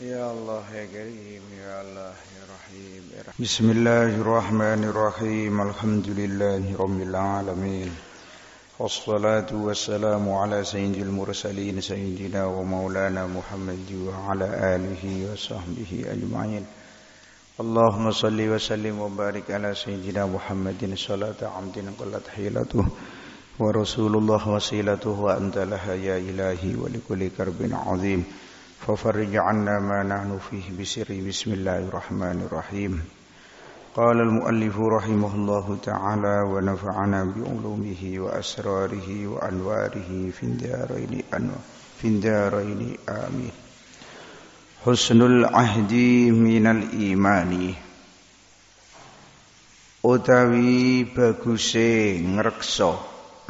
يا الله يا كريم يا الله يا رحيم يا رحيم بسم الله الرحمن الرحيم الحمد لله رب العالمين والصلاة والسلام على سيد المرسلين سيدنا ومولانا محمد وعلى آله وصحبه أجمعين اللهم صل وسلم وبارك على سيدنا محمد صلاة عمد قلت حيلته ورسول الله وسيلته وأنت لها يا إلهي ولكل كرب عظيم ففرج عنا ما نحن فيه بسر بسم الله الرحمن الرحيم قال المؤلف رحمه الله تعالى ونفعنا بعلومه وأسراره وأنواره في الدارين أنوار في الدارين آمين حسن العهد من الإيمان utawi baguse ngrekso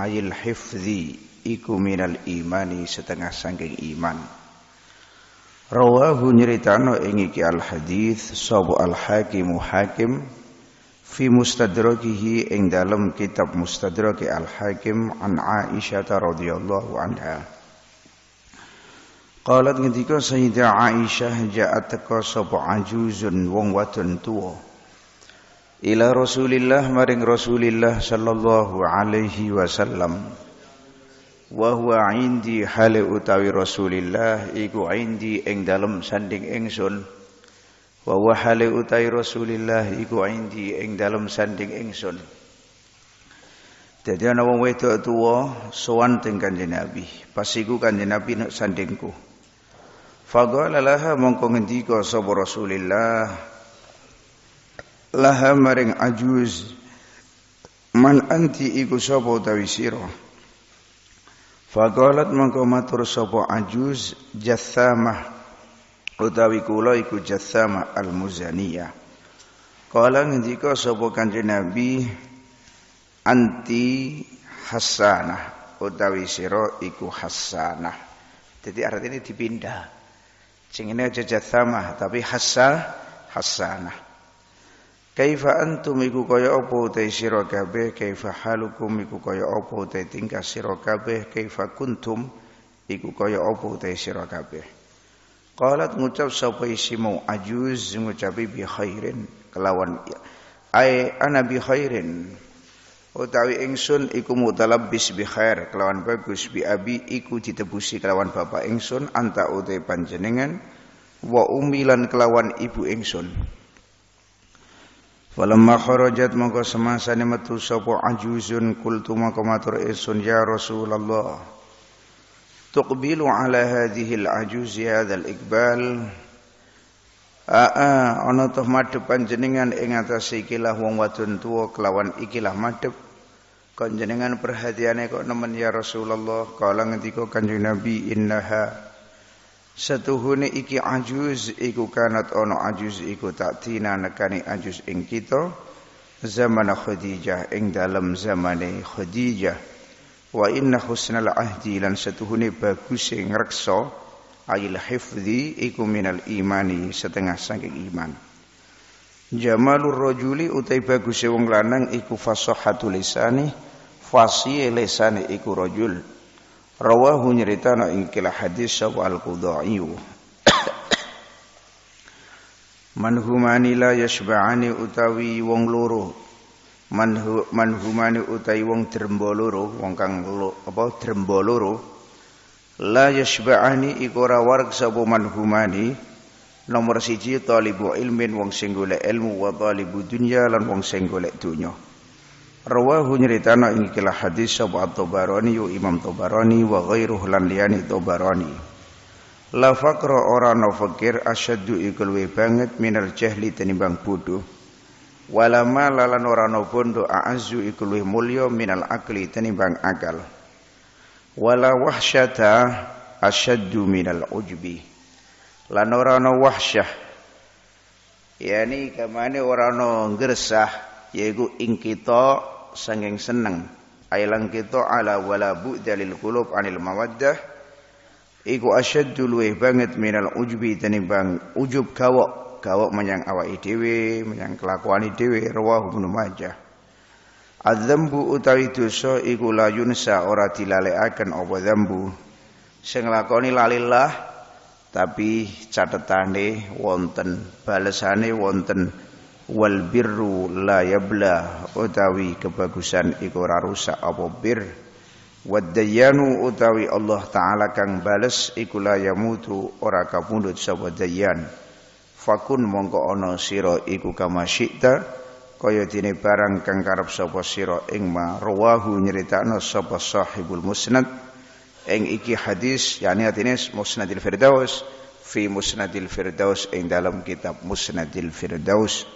ayil hifzi iku minal imani setengah sangking iman Rawahu nyeritano ing iki al hadith sapa al hakimu hakim fi mustadrakihi ing dalam kitab mustadraki al hakim an Aisyah radhiyallahu anha Qalat ngendika Sayyidah Aisyah ja'at teka sapa ajuzun wong wadon tuwa ila Rasulillah maring Rasulillah sallallahu alaihi wasallam wa huwa indi hale utawi Rasulillah iku indi ing dalem sanding ingsun wa huwa hale utawi Rasulillah iku indi ing dalem sanding ingsun Dadi ana wong wedok tuwa sowan teng Kanjeng Nabi pas iku Kanjeng Nabi nek sandingku Faqala laha mongko ngendika sapa Rasulillah laha maring ajuz man anti iku sapa utawi sirah Faqalat mangko matur ajuz jassamah utawi kula iku jassamah al-muzaniyah. Kala ngendika sopo Kanjeng Nabi anti hasanah utawi siro iku hasanah. Jadi artinya dipindah. Sing ini aja tapi hasa hasanah. Kaifa antum iku kaya apa utai sira kabeh kaifa halukum iku kaya apa utai tingkah sira kabeh kaifa kuntum iku kaya apa utai sira kabeh Qalat ngucap sapa isi mau ajuz ngucapi bi khairin kelawan ai ana bi khairin utawi ingsun iku mutalabbis bi khair kelawan bagus bi abi iku ditebusi kelawan bapak ingsun anta utai panjenengan wa umilan kelawan ibu ingsun Falamma kharajat maka semasane metu sapa ajuzun kultu maka matur isun ya Rasulullah tuqbilu ala hadhihi al-ajuz ya hadzal ikbal Aa ana toh madhep panjenengan ing atas ikilah wong wadon tuwa kelawan ikilah madhep kon perhatiane kok nemen ya Rasulullah kala ngendika kanjeng Nabi innaha Setuhune iki ajuz iku kanat ono ajuz iku tak tina nekani ajuz ing kita zaman Khadijah ing dalam zamane Khadijah wa inna husnal ahdi lan setuhune bagus ing reksa ayil hifdi iku minal imani setengah saking iman Jamalur rajuli utai bagus wong lanang iku fasahatul lisani fasih lisani iku rajul Rawahu nyeritana na kila hadis sabu al-Qudai. Man humani la yasba'ani utawi wong loro. Manhu man humani utawi wong drembo loro, wong kang apa drembo loro. La yasba'ani iku ora sabu sapa man Nomor siji talibu ilmin wong sing ilmu wa talibu dunya lan wong sing golek dunya. Rawahu nyeritana ing kila hadis sapa At-Tabarani yu Imam Tabarani wa ghairuh lan liyane Tabarani. La faqra ora no fakir asyaddu ikul we banget minal jahli tenimbang bodoh. Walama lalan ora no bondo a'azzu ikul we minal akli tenimbang akal. Wala wahsyata asyaddu minal ujbi. Lan ora no wahsyah. Yani kamane ora no gersah yaiku ingkita sanging seneng ailang kita ala wala bu'dalil qulub anil mawaddah iku asyaddu luwih banget minal ujbi tenimbang ujub gawok gawok menyang awak dhewe menyang kelakuan dhewe rawah Ibnu Majah Adzambu utawi dosa iku la yunsa ora dilalekaken apa dzambu sing lakoni lalillah tapi catetane wonten balesane wonten wal birru la yabla utawi kebagusan iku ora rusak apa bir wadayanu utawi Allah taala kang bales iku la yamutu ora kapundhut sapa dayan fakun mongko ana sira iku kamasyita kaya dene barang kang karep sapa sira ing ma rawahu nyeritakno sapa sahibul musnad ing iki hadis yani atine musnadil firdaus fi musnadil firdaus ing dalam kitab musnadil firdaus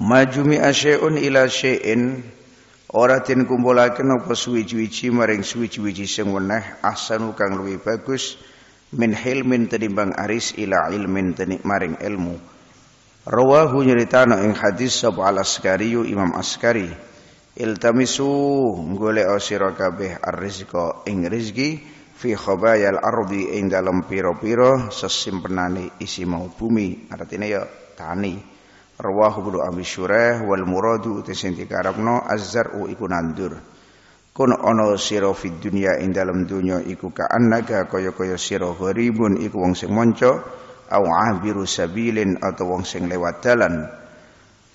Majumi asyun ila syin ora den kumpulake napa suwi-wiji maring suwi-wiji sing weneh ahsanu kang luwih bagus min hilmin tadimbang aris ila ilmin teni maring ilmu rawahu nyeritano ing hadis sapa al askari imam askari iltamisu golek sira kabeh arrizqa ing rezeki fi khabayal ardi ing dalam piro-piro sesimpenane isi mau bumi artine ya tani Rawahu Ibnu Abi Syurah wal muradu tesinti karabno azzar'u iku nandur. Kun ana sira fid dunya ing dalem dunya iku ka'annaka kaya-kaya sira gharibun iku wong sing monco au abiru sabilin atau wong sing lewat dalan.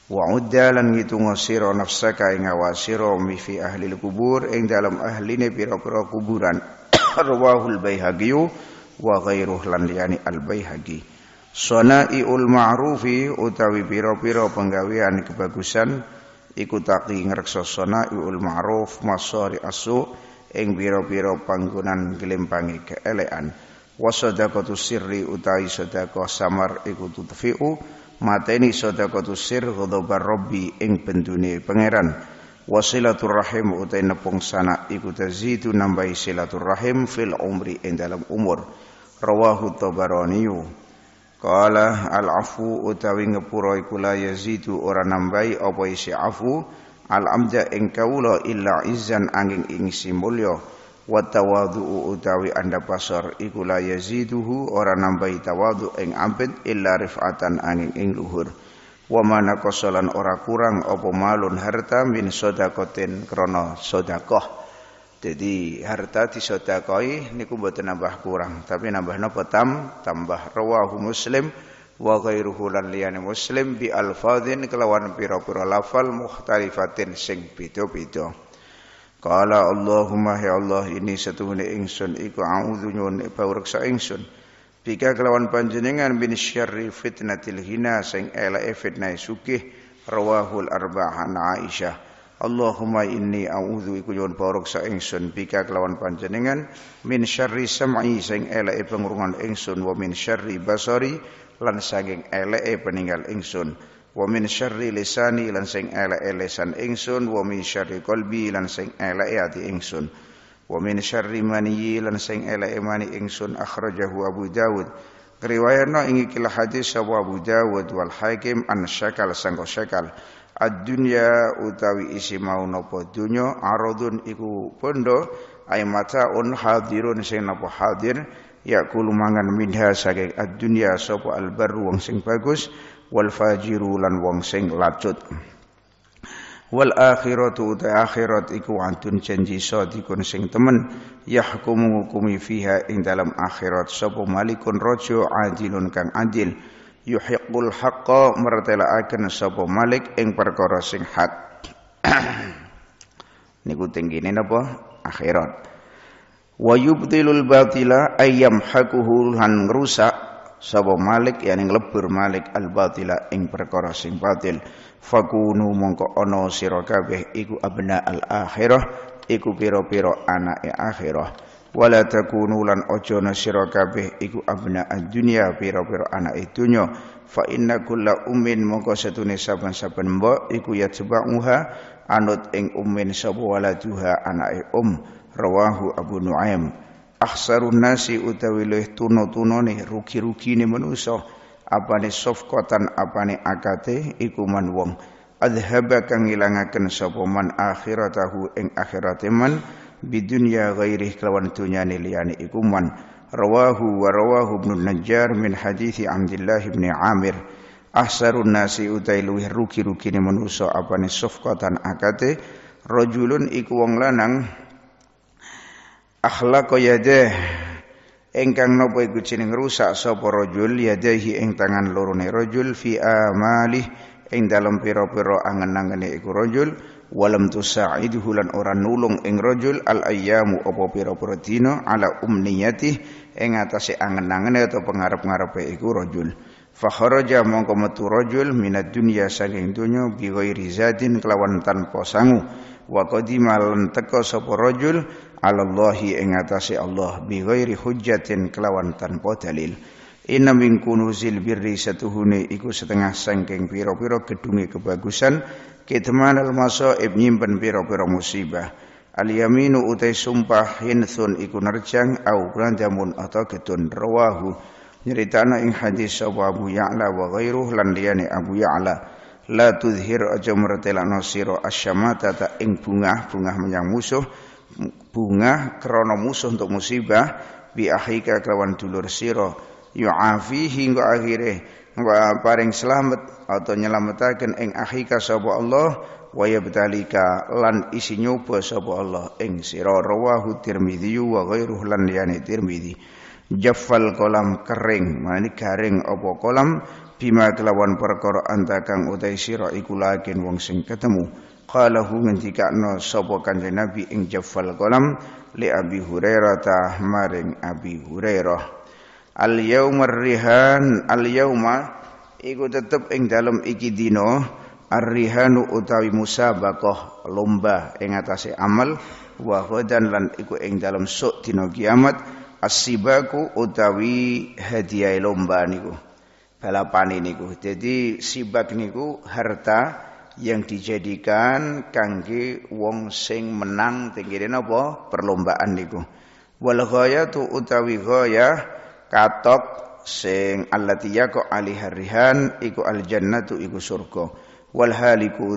Wa uddalan ngitungo sira nafsaka ing awasira mifi ahli kubur ing dalam ahline pira-pira kuburan. Rawahul Baihaqi wa ghairuh lan liyani Al-Baihaqi. Sonaiul ma'rufi utawi piro-piro penggawean kebagusan iku taqi ngreksa sonaiul ma'ruf masori asu ing piro-piro panggonan gelempangi keelean Wa sadaqatu sirri utawi sodako samar iku tutfiu mateni sadaqatu sir ghadabar rabbi ing bendune pangeran. Wa silaturahim utawi sana iku tazidu nambahi silaturahim fil umri ing dalam umur. Rawahu Tabaraniyu. Kala al afu utawi ngepura iku la yazidu ora nambahi apa isi afu al amja ing kawula illa izzan angin ing simulyo wa tawadhu utawi anda pasar iku la yaziduhu ora nambahi tawadhu ing ampit illa rifatan angin ing luhur wa mana kosolan ora kurang opo malun harta min sodakotin krono sodakoh. Jadi harta disodakoi niku mboten nambah kurang, tapi nambah napa tam tambah rawahu Muslim wa ghairuhu lan liyane Muslim bi alfadhin kelawan pira-pira lafal mukhtalifatin sing beda-beda. Qala Allahumma ya Allah ini setuhune ingsun iku auzu nyuwun pawreksa ingsun. Bika kelawan panjenengan bin syarri fitnatil hina sing efit fitnah sugih rawahul arba'an Aisyah. Allahumma inni a'udzu iku yen barok ingsun bika kelawan panjenengan min syarri sam'i sing eleke pengurungan ingsun wa min syarri basari lan saking eleke peninggal ingsun wa min syarri lisani lan sing eleke lisan ingsun wa min syarri qalbi lan sing eleke ati ingsun wa min syarri mani lan sing eleke mani ingsun akhrajahu abu Dawud, Riwayatna ing ikilah hadis sapa Abu Dawud wal Hakim an Syakal sangko Syakal ad-dunya utawi isi mau napa dunya aradun iku bondo ay mataun hadirun sing napa hadir ya kulu minha saking ad-dunya sapa al-barru wong sing bagus wal fajiru lan wong sing lacut wal akhiratu uta akhirat iku antun janji sadiqun sing temen yahkumu hukumi fiha ing dalam akhirat sapa malikun raja adilun kang adil yuhiqqul mertela martelaaken sabo Malik ing perkara sing hak niku tinggine napa akhirat wa yubtilul batila ayam hakuhu han rusak sapa Malik yani lebur Malik al batila ing perkara sing batil fakunu mongko ono sira kabeh iku abna al akhirah iku piro pira anake akhirah wala takunu lan aja na kabeh iku abna dunia dunya pira-pira anak dunya fa inna kulla ummin mongko setune saben-saben mbok iku ya jebauha anut ing ummin sapa waladuha anake um rawahu Abu Nuaim akhsarun nasi utawi luih tuno-tunone rugi-rugine manusa apane sofkotan apane akate iku man wong adhaba kang ilangaken sapa man akhiratahu ing akhirate man bidunya ghairih kelawan dunyane liyane ikuman man rawahu wa rawahu ibn najjar min hadithi Abdullah ibn Amir ahsarun nasi utai luwih rugi-rugi ne manusa apane sufqatan akate rajulun iku wong lanang akhlaqa yadeh engkang nopo iku jeneng rusak sapa rajul yadehi ing tangan lorone rajul fi amali ing dalam pira-pira angen-angene iku rajul walam tusaidhu lan ora nulung ing rajul al ayyamu apa pira-pira dina ala umniyati ing atase angen-angene atau pengarap ngarepe iku rajul fa kharaja mongko metu rajul minad dunya saking donya bi ghairi zatin kelawan tanpa sangu wa qadima lan teka sapa rajul alallahi ing atase Allah bi ghairi hujjatin kelawan tanpa dalil Inna min kunuzil birri satuhune iku setengah sangking piro-piro gedunge kebagusan kitman al masaib nyimpen pira-pira musibah al yaminu utai sumpah hinsun iku nerjang au landamun atau gedun rawahu nyeritana ing hadis sapa Abu Ya'la wa ghairuh lan liyane Abu Ya'la la tuzhir aja mertelakno sira asyamata ta ing bungah-bungah menyang musuh bunga krono musuh untuk musibah bi akhika kelawan dulur sira yu'afihi hingga akhirnya wa paring selamat atau nyelametaken ing akhika sapa Allah wa yabtalika lan isi nyoba sapa Allah ing sira rawahu Tirmidzi wa ghairuh lan liyane jafal jaffal kolam kering mani garing apa kolam bima kelawan perkara antakang utai sira iku lakin wong sing ketemu qalahu no sapa kanjeng Nabi ing jaffal kolam li Abi Hurairah maring Abi Hurairah al yaumar rihan al yauma iku tetep ing dalem iki ar arrihanu utawi musabaqah lomba ing atase amal wa hudan lan iku ing dalem sok dina kiamat asibaku utawi hadiah lomba niku balapan niku jadi sibak niku harta yang dijadikan kangge wong sing menang tinggi apa perlombaan niku wal tu utawi ghayah katok sing allatiya ko ali harihan iku aljannatu jannatu iku surga wal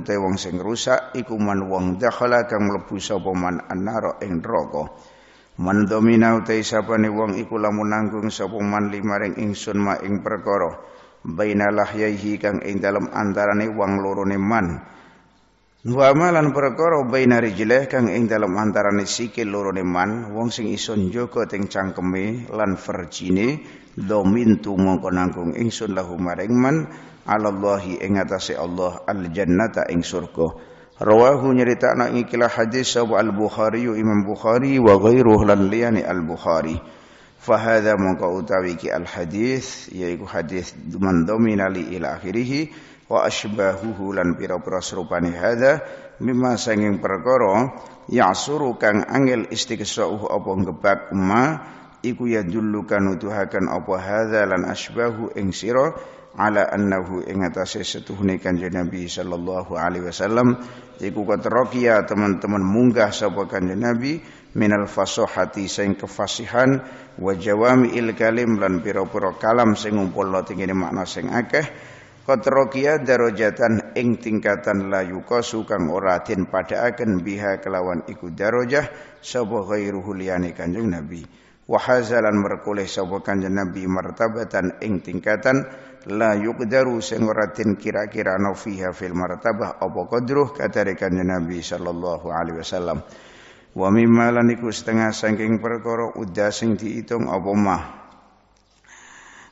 te wong sing rusak iku man wong dakhala kang mlebu sapa man annara ing neraka man domina te sapane wong iku lamun nanggung sapa man limaring ingsun ma ing perkara bainalah yahi kang ing dalem antaraning wong loro ne man Wa amalan perkara baina rijlih kang ing dalam antarané sikil loro man wong sing ison joko teng cangkeme lan verjine dhamintu mongko nanggung ingsun lahu maring man alallahi ing atase Allah al jannata ing surga rawahu nyeritakna ing ikilah hadis sahab al bukhari imam bukhari wa ghairuhu lan liyani al bukhari fa hadza mongko utawi ki al hadis yaiku hadis man domina li ila akhirih wa asbahuhu lan pira-pira serupane hadza mimma sanging perkara ya'suru kang angel istiqsa'uhu apa ngebak ma iku ya dulukan nutuhaken apa hadza lan asbahu ing sira ala annahu ing atase setuhune kanjeng Nabi sallallahu alaihi wasallam iku katerokia teman-teman munggah sapa kanjeng Nabi minal fasohati sing kefasihan wa il kalim lan pira-pira kalam sing ngumpul tingene makna sing akeh Kotrokia darojatan darajatan ing tingkatan layu kosu kang oratin pada akan biha kelawan iku darojah sapa ghairuhu liyane Kanjeng Nabi. Wahazalan hazalan merkoleh Kanjeng Nabi martabatan ing tingkatan la daru sing oratin kira-kira no fiha fil martabah opo kodruh katare Kanjeng Nabi sallallahu alaihi wasallam. Wa mimma lan iku setengah sangking perkara udah sing diitung apa mah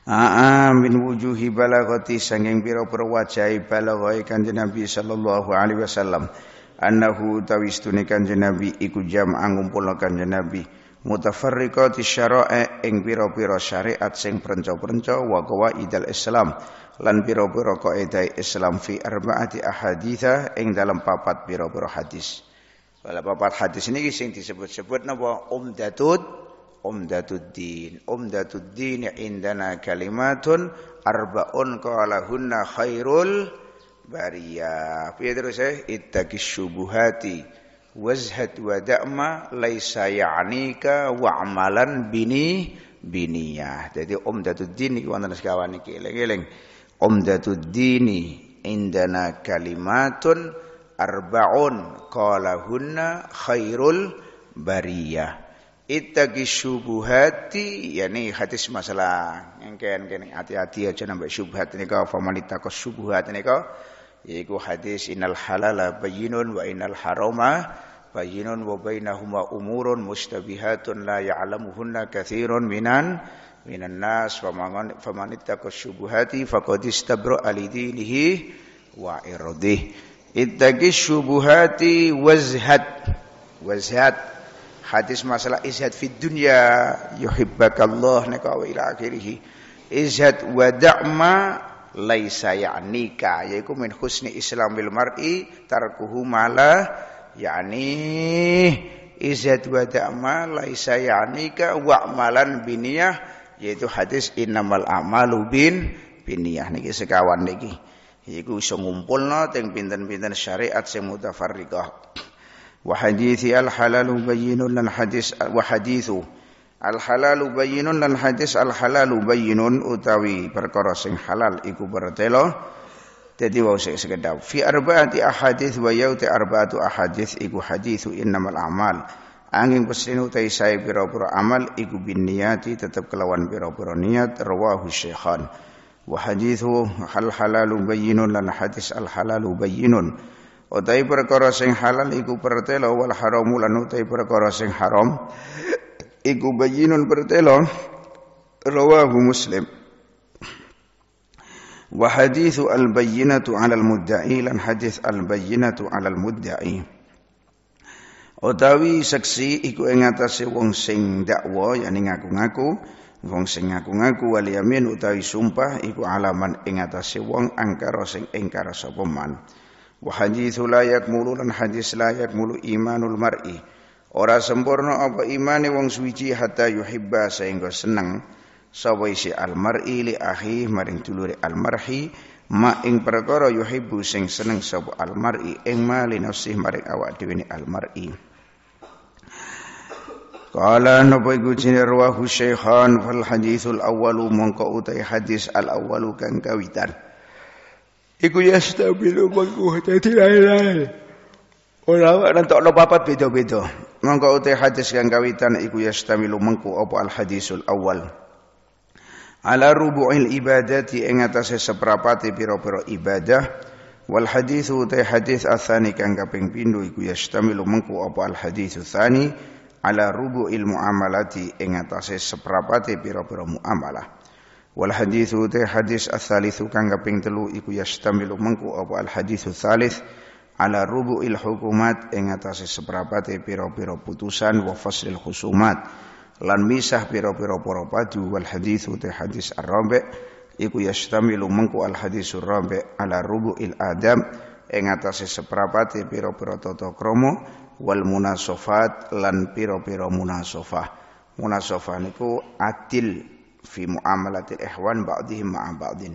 A'a min wujuhi balaghati sanging biro pira wajahi balaghae Nabi sallallahu alaihi wasallam annahu tawistune Kanjeng Nabi iku jam'a ngumpulna Kanjeng Nabi mutafarriqati syarae ing pira-pira syariat sing prenca-prenca wa idal Islam lan biro-biro kaidah Islam fi arba'ati ahaditsa ing dalam papat biro-biro hadis. Wala papat hadis ini sing disebut-sebut nama umdatut Umdatuddin. Umdatuddin indana kalimatun arbaun qalahunna khairul baria. Ya terus eh ittaqis syubuhati wazhat wa da'ma laisa ya'nika wa amalan bini biniyah. Jadi umdatuddin iki wonten sekawan iki eling-eling. Umdatuddin indana kalimatun arbaun qalahunna khairul bariyah ittaqi syubuhati ya ini hadis masalah engken kene hati-hati aja nambah syubhat nika famanita ka syubhat nika yaiku hadis innal halala bayyinun wa innal harama bayyinun wa bainahuma umurun mustabihatun la ya'lamuhunna katsirun minan minan nas faman famanita ka syubhati faqad istabra alidinihi wa irdih ittaqi syubuhati wazhat wazhat hadis masalah izhad fid dunya yuhibbakallah neka wa ila akhirih izhad wa da'ma laisa ya'nika yaiku min husni bil mar'i tarkuhu mala yani izhad wa da'ma laisa ya'nika wa'malan biniyah yaitu hadis innamal a'malu bin biniyah niki sekawan niki iku iso ngumpulno teng pinten-pinten syariat sing mutafarriqah وحديث الحلال بين الحديث وحديث Al-halalu bayyinun lan hadis al-halalu bayyinun utawi perkara sing halal iku bertelo. Jadi wau sing sekedap. Fi arba'ati ahadits wa yauti arba'atu ahadits iku haditsu innamal a'mal. Angin pesine utai sae pira-pira amal iku binniyati tetep kelawan pira-pira niat rawahu Syekhan. Wa haditsu al-halalu bayyinun lan hadis al-halalu bayyinun. utai perkara sing halal iku pertelo wal haram lan utai perkara sing haram iku bayinun pertelo rawahu muslim wa hadithu al bayyinatu ala al mudda'i lan hadis al bayyinatu ala al mudda'i utawi saksi iku ing atase wong sing dakwa yani ngaku-ngaku wong sing ngaku-ngaku wali yamin utawi sumpah iku alaman ing atase wong angkara sing ingkar sapa man Wahadithu la yakmulu dan hadis la yakmulu imanul mar'i. Ora sempurna apa imane wong suwiji hatta yuhibba sehingga seneng sapa isi almar'i li ahi maring dulure almarhi ma ing perkara yuhibbu sing seneng sapa almar'i ing mali li maring awak dhewe almar'i. Kala napa iku jenenge rawahu Syekhan fal hadithul awwalu mongko utai hadis al awwalu kang kawitan. Iku yastabilu mengku dadi lain-lain. Ora nentokno papat beda-beda. Mongko uti hadis yang kawitan iku yastamilu mengku apa al hadisul awal. Ala rubu'il ibadati ing atase seprapate pira-pira ibadah wal hadithu uti hadis atsani kang kaping pindu iku yastamilu mengku apa al haditsu tsani ala rubu'il muamalati ing atase seprapate pira-pira muamalah. Wal hadithu te hadis as-salithu kang kaping telu iku yastamilu mengku apa al hadithu salith ala il hukumat ing atase seprapate pira-pira putusan wa faslil khusumat lan misah pira-pira para padu wal hadithu te hadis ar-rabi' iku yastamilu mengku al hadisur rabi' ala rubu il ing atase seprapate pira-pira tata krama wal munasofat lan pira-pira munasofah munasofah niku adil fi muamalatil ihwan ba'dihim ma'a ba'din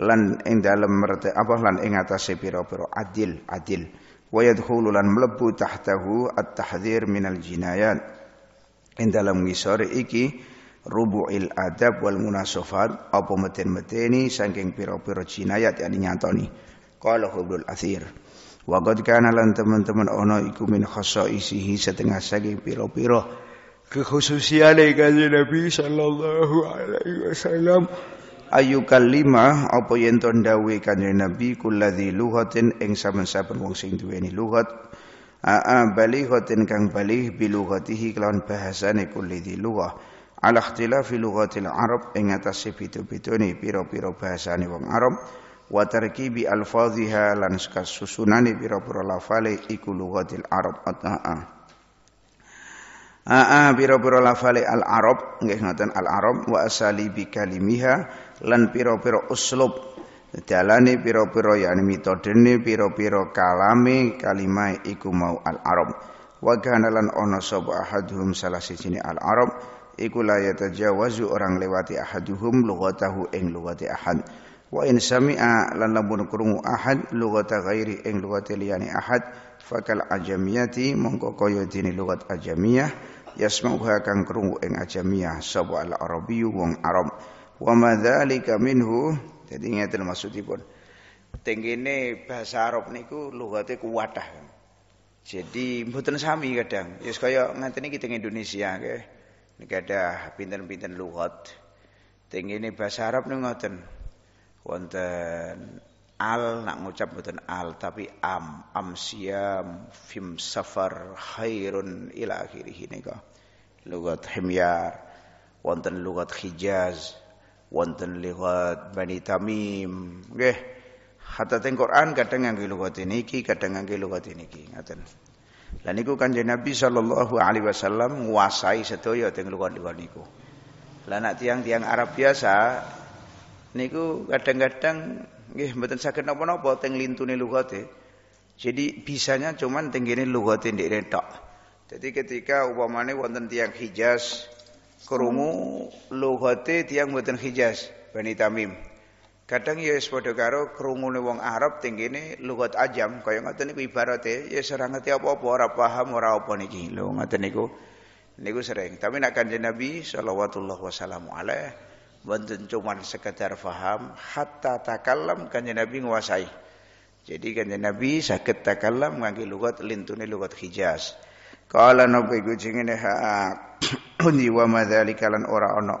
lan ing dalem merte apa lan ing atase pira-pira adil adil wa yadkhulu lan mlebu tahtahu at tahdir minal jinayat ing dalem ngisor iki rubu'il adab wal munasofat apa meten-meteni saking pira-pira jinayat yang dinyatoni. qala hubul athir wa qad kana lan teman-teman ono iku min isihi setengah saking pira-pira kekhususian kanjeng Nabi sallallahu alaihi wasallam ayu kalima apa yen to dawuh kanjeng Nabi kulladzi luhatin ing saben-saben wong sing duweni luhat aa balighatin kang balih bilughatihi kelawan bahasane kulladzi lughah ala ikhtilafi lughatil arab ing atase pitu-pitune pira-pira bahasane wong Arab wa tarkibi alfaziha lan susunane pira-pira lafale iku lughatil arab ataa Aa pira-pira lafale al-Arab nggih ngoten al-Arab wa asalibi kalimiha lan pira-pira uslub dalane pira-pira yani metodene pira-pira kalame kalimah iku mau al-Arab wa kana lan ana sapa ahaduhum salah sijine al-Arab iku la yatajawazu orang lewati ahaduhum lughatahu ing lughati ahad wa in sami'a lan lamun krungu ahad lughata ghairi ing lughati liyani ahad fakal ajamiyati mongko kaya dene luwat ajamiyah yasma'uha kang krungu ing ajamiyah sapa al arabiyyu wong arab wa madzalika minhu dadi ngeten maksudipun tengene bahasa arab niku lugate kuwatah jadi mboten sami kadang ya kaya ngaten iki teng Indonesia nggih niki ada pinten-pinten lugat tengene bahasa arab niku ngoten wonten al nak ngucap bukan al tapi am am siam fim safar khairun ila akhirih kok lugat himyar wonten lugat hijaz wonten lugat bani tamim nggih hatta teng Quran kadang ngangge lugat niki kadang ngangge lugat niki ngaten lan niku kanjeng Nabi sallallahu alaihi wasallam nguasai sedaya teng lugat-lugat niku lan nak tiang-tiang Arab biasa niku kadang-kadang Nggih, mboten saged napa-napa teng lintune lugate. Jadi bisanya cuman tenggene lugate ndekne tok. Jadi ketika upamane wonten tiang Hijaz kerungu lugate tiang mboten Hijaz, Bani Tamim. Kadang ya wis padha karo krungune wong Arab tenggene lugat ajam kaya ngoten niku ibarate ya serang ngerti apa-apa, ora paham, ora apa niki. Lho ngoten niku niku sering. Tapi nek kanjeng Nabi sallallahu wasallam Banten cuma sekedar faham hatta takalam kanjeng Nabi menguasai Jadi kanjeng Nabi sakit takallam ngangge lugat lintune lugat Hijaz. Kala napa kucing ini ha Undi wa madzalika kalan ora ono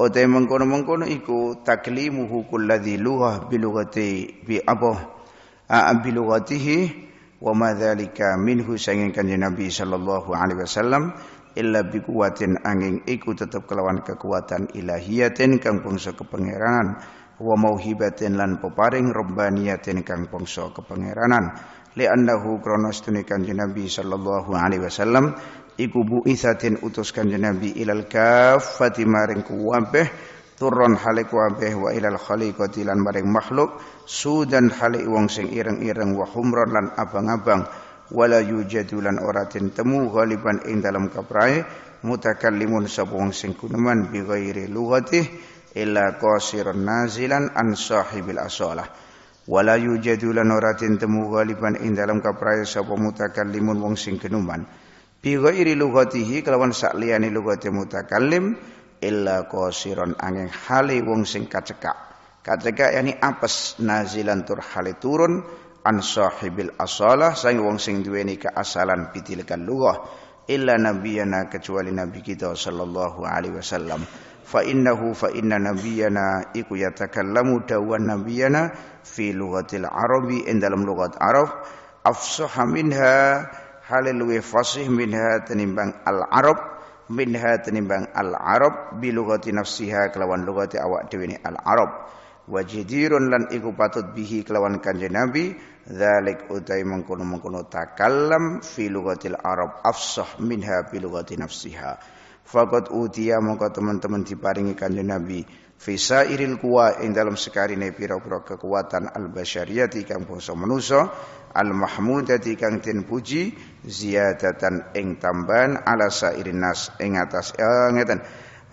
Ote oh, mengkono-mengkono iku taklimuhu kulladzi lughah bilugati bi apa? A bilugatihi wa madzalika minhu sanging kanjeng Nabi sallallahu alaihi wasallam illa bikuatin angin iku tetap kelawan kekuatan ilahiyatin kang bangsa kepengeranan wa mauhibatin lan peparing rabbaniyatin kang bangsa kepengeranan li'annahu kronos tuni kanjeng Nabi sallallahu alaihi wasallam iku buisatin utus kanjeng Nabi ilal kaffati maring kuwabeh turron halik wabeh wa ilal khaliqati lan maring makhluk sudan halik wong sing ireng-ireng wa humron lan abang-abang wala yujadulan lan ora den temu ghaliban ing dalam kaprahe mutakallimun sapa wong sing kuneman bi ghairi lughatih illa qasirun nazilan an sahibil asalah wala yujadulan lan ora den temu ghaliban ing dalam kaprahe sapa mutakallimun wong sing kenuman bi ghairi lughatihi kelawan sakliyane lughate mutakallim illa qasiran angin hale wong sing kacekak kacekak yani apes nazilan tur hale turun an sahibil asalah sang wong sing duweni keasalan pitilkan lugah illa nabiyana kecuali nabi kita sallallahu alaihi wasallam fa innahu fa inna nabiyana iku yatakallamu dawan nabiyana fi lughatil arabi endalam dalam lughat arab afsaha minha halil wa fasih minha tenimbang al arab minha tenimbang al arab bi lughati nafsiha kelawan lughati awak dhewe al arab wajidirun lan iku patut bihi kelawan kanjeng nabi Dalek utai mengkono mengkono takalam fi lugatil Arab afsah minha fi nafsiha. Fakat utia mongko teman-teman diparingi kanjeng Nabi Fisa irin kuwa ing dalam sekarine pira-pira kekuatan al basyariyati kang bangsa manusa al mahmudati kang tin puji ziyadatan ing tambahan ala sairin nas ing atas eh, ngeten.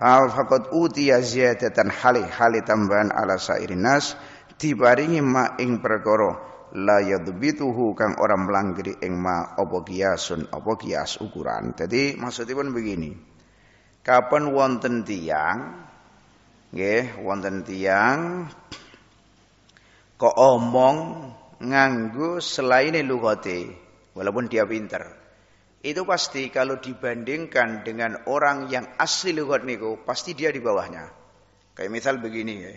Fakat utia ziyadatan hali hali tambahan ala sairin nas diparingi ma ing perkara la yadbituhu kang orang melanggiri ing ma apa kiasun apa kias ukuran. Jadi maksudipun begini. Kapan wonten tiang nggih wonten tiang kok omong nganggu selain lugate walaupun dia pinter. Itu pasti kalau dibandingkan dengan orang yang asli lugat niku pasti dia di bawahnya. Kayak misal begini ya.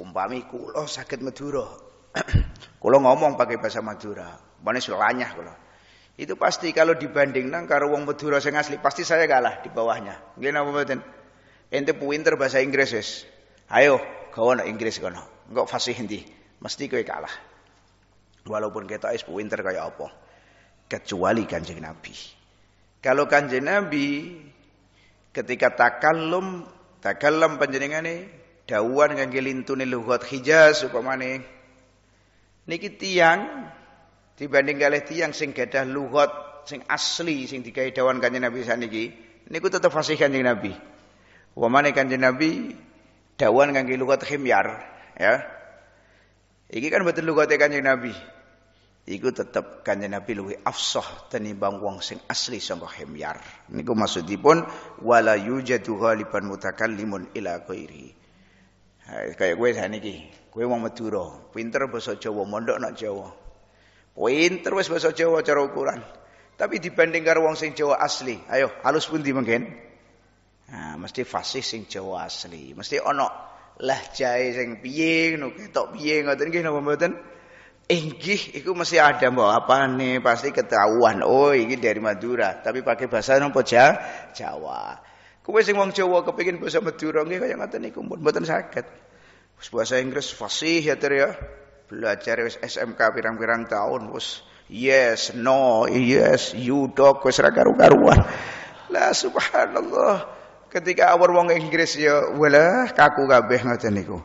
Umpami kula sakit meduro. kalau ngomong pakai bahasa Madura, mana sulanya kalau. Itu pasti kalau dibanding karo wong Madura sing asli pasti saya kalah di bawahnya. Nggih napa mboten? Ente pinter bahasa Inggris wis. Ayo, kau nang Inggris kono. enggak fasih endi? Mesti kowe kalah. Walaupun kita es pinter kaya apa. Kecuali Kanjeng Nabi. Kalau Kanjeng Nabi ketika takallum, takallum panjenengane dawuhan kangge lintune lughat Hijaz upamane Niki tiang dibanding kalih tiang sing gadah lugat sing asli sing digawe dawan kanjeng Nabi saniki niku tetep fasih kanjeng Nabi. Wamane kanjeng Nabi dawan kangge luhot khimyar ya. Iki kan betul e kanjeng Nabi. Iku tetep kanjeng Nabi luwih afsah tenimbang wong sing asli saka khimyar. Niku maksudipun wala yujadu ghaliban mutakallimun ila ghairi. Kayak gue saniki. Kowe wong Madura, pinter basa Jawa, mondok nak Jawa. Pinter wis basa Jawa cara ukuran. Tapi dibanding karo wong sing Jawa asli, ayo halus pundi mungkin? Nah, mesti fasih sing Jawa asli, mesti lah lahjae sing piye ngono ketok piye ngoten nggih napa mboten? Inggih iku mesti ada mbok apane pasti ketahuan. Oh, iki dari Madura, tapi pakai bahasa napa Jawa. Kowe sing wong Jawa kepengin basa Madura nggih kaya ngoten niku mboten saged bahasa Inggris fasih ya ter ya. Belajar wis SMK pirang-pirang tahun wis yes, no, yes, you dog wis ra karu-karuan. La subhanallah. Ketika awal wong Inggris ya walah kaku kabeh ngoten niku.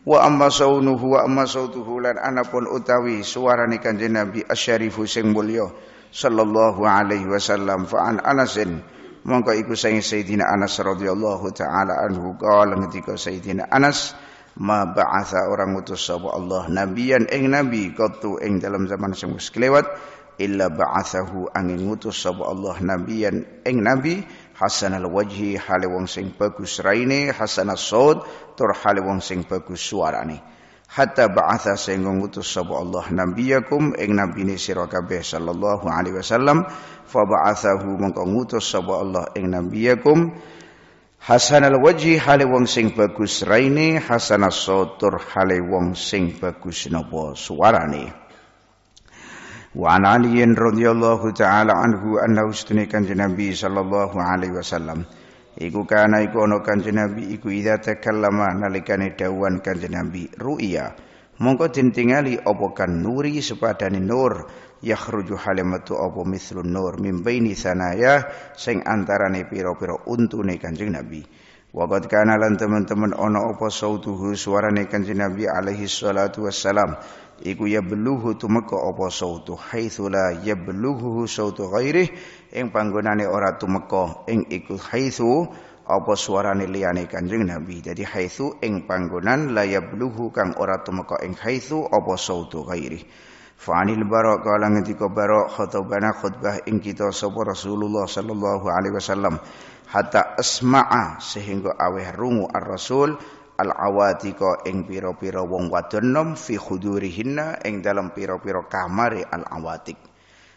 Wa amma saunuhu wa amma sautuhu lan pun utawi suarane Kanjeng Nabi asyarifu sing mulya sallallahu alaihi wasallam fa an Anasin mongko iku sing Sayyidina Anas radhiyallahu taala anhu kala ketika Sayyidina Anas ma ba'atsa orang utus sapa Allah nabiyan ing nabi qatu ing dalam zaman sing wis kelewat illa ba'athahu angin utus sapa Allah nabiyan ing nabi hasanal wajhi hale wong sing bagus raine hasanas saud tur hale wong sing bagus suarane hatta ba'atha sing ngutus sapa Allah nabiyakum ing nabine sira kabeh sallallahu alaihi wasallam fa ba'athahu mongko ngutus sapa Allah ing nabiyakum Hasanal al wajhi hale wong sing bagus raine Hasan as-sotur hale wong sing bagus napa suarane Wa an Ali radhiyallahu taala anhu anna ustune kanjeng Nabi sallallahu alaihi wasallam iku kana iku ana kanjeng Nabi iku Ida takallama nalikane dawuhan kanjeng Nabi ru'ya mongko dintingali apa kan nuri sepadane nur yakhruju halimatu apa mislun nur min baini sanaya sing antarane pira-pira untune Kanjeng Nabi. Waqad kana lan teman-teman ana apa sautuhu suarane Kanjeng Nabi alaihi salatu wassalam iku ya beluhu tumeka apa sautu haitsu la yabluhu sautu ghairih ing panggonane ora tumeka ing iku haitsu apa suarane liyane Kanjeng Nabi jadi haitsu ing panggonan la yabluhu kang ora tumeka ing haitsu apa sautu ghairih Fa'anil barok kala ngendika barok khotobana khutbah ing kita sapa Rasulullah sallallahu alaihi wasallam hatta asma'a sehingga aweh rungu ar-rasul al-awatika ing piro piro wong wadon fi khudurihinna ing dalam piro-piro kamari al-awatik.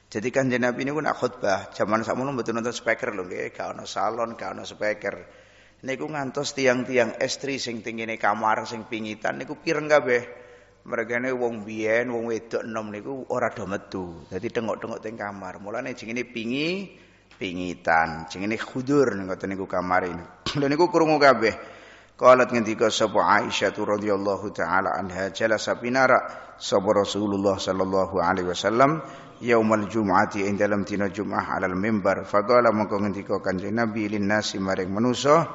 Jadi kan jenab ini pun khutbah zaman sakmono betul nonton speaker lho nggih, gak ono salon, gak ono speaker. Niku ngantos tiang-tiang estri sing tingine kamar sing pingitan niku pireng kabeh mereka ini wong bien, wong wedok enom niku ora do metu. Jadi tengok-tengok teng kamar. Mulane ini pingi pingitan, ini khudur ku niku kamar ini. Lha niku krungu kabeh. Qalat ngendika sapa Aisyah radhiyallahu taala anha jalasa binara sapa Rasulullah sallallahu alaihi wasallam yaumal jum'ati ing dalam dina Jumat alal mimbar faqala mengko ngendika kanjeng Nabi lin nasi maring manusa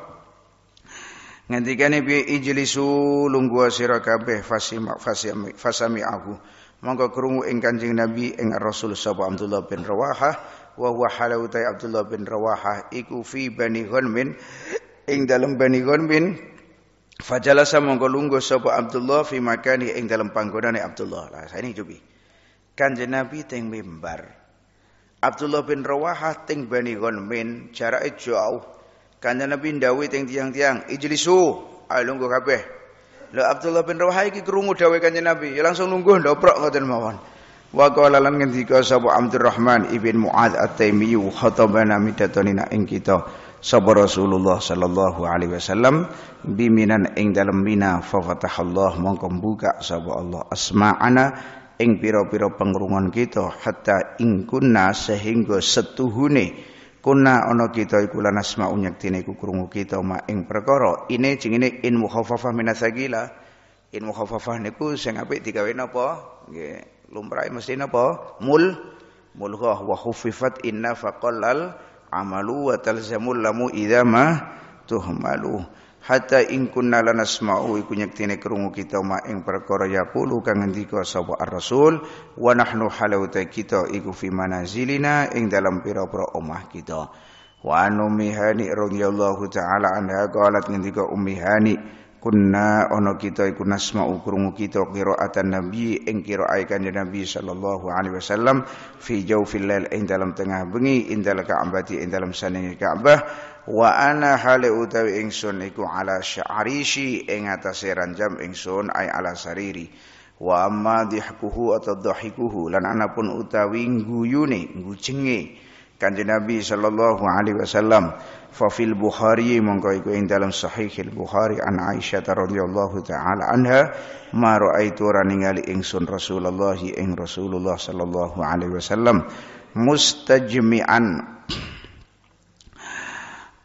ngendikane piye ijlisu lungguh sira kabeh fasima fasami aku monggo krungu ing Kanjeng Nabi ing Rasul sapa Abdullah bin Rawahah wa huwa halautai Abdullah bin Rawaha iku fi Bani Ghanmin ing dalem Bani Ghanmin fajalasa monggo lunggu sapa Abdullah fi makani ing dalem panggonane Abdullah lah saiki cobi Kanjeng Nabi teng mimbar Abdullah bin Rawaha teng Bani Ghanmin jarake jauh Kanjeng Nabi ndawuhi teng tiang-tiang, "Ijlisu, ayo lungguh kabeh." Lo Abdullah bin Rawah iki krungu dawuh Kanjeng Nabi, ya langsung lungguh ndoprok ngoten mawon. Wa qala lan ngendika sapa Abdurrahman ibn Muadz At-Taimiyyu khatabana midatonina ing kita sapa Rasulullah sallallahu alaihi wasallam biminan ing dalem Mina fa fatahallah mongko buka sapa Allah asma'ana ing pira-pira pengrungon kita hatta ing kunna sehingga setuhune Kuna ono kita iku lan asma'u nyektine iku krungu kita ma ing perkara ine jenenge in mukhaffafah minasagila in mukhaffafah niku sing apik digawe napa nggih lumrahe mesti napa mul mulghah wa khuffifat inna faqallal amalu wa talzamul lamu idza ma tuhmalu hatta ing kunna lanasma'u iku nyektine krungu kita ma ing perkara yaqulu kang ngendika sapa ar-rasul wa nahnu halauta kita iku fi manazilina ing dalam pira-pira omah kita wa anu mihani radhiyallahu taala anha qalat ngendika ummi hani kunna ono kita iku nasma'u krungu kita qiraatan nabi ing qiraai kanjeng nabi sallallahu alaihi wasallam fi jaufil lail ing dalam tengah bengi ing dalam ka'bah ing dalam sanenge ka'bah wa ana hale utawi ingsun iku ala sya'risi ing atase ranjam ingsun ay ala sariri wa amma dihkuhu atau dhahikuhu lan ana pun utawi guyune gujenge kanjeng Nabi sallallahu alaihi wasallam fa fil Bukhari mongko iku ing dalam sahihil Bukhari an Aisyah radhiyallahu taala anha ma raaitu ra ningali ingsun Rasulullah ing Rasulullah sallallahu alaihi wasallam mustajmi'an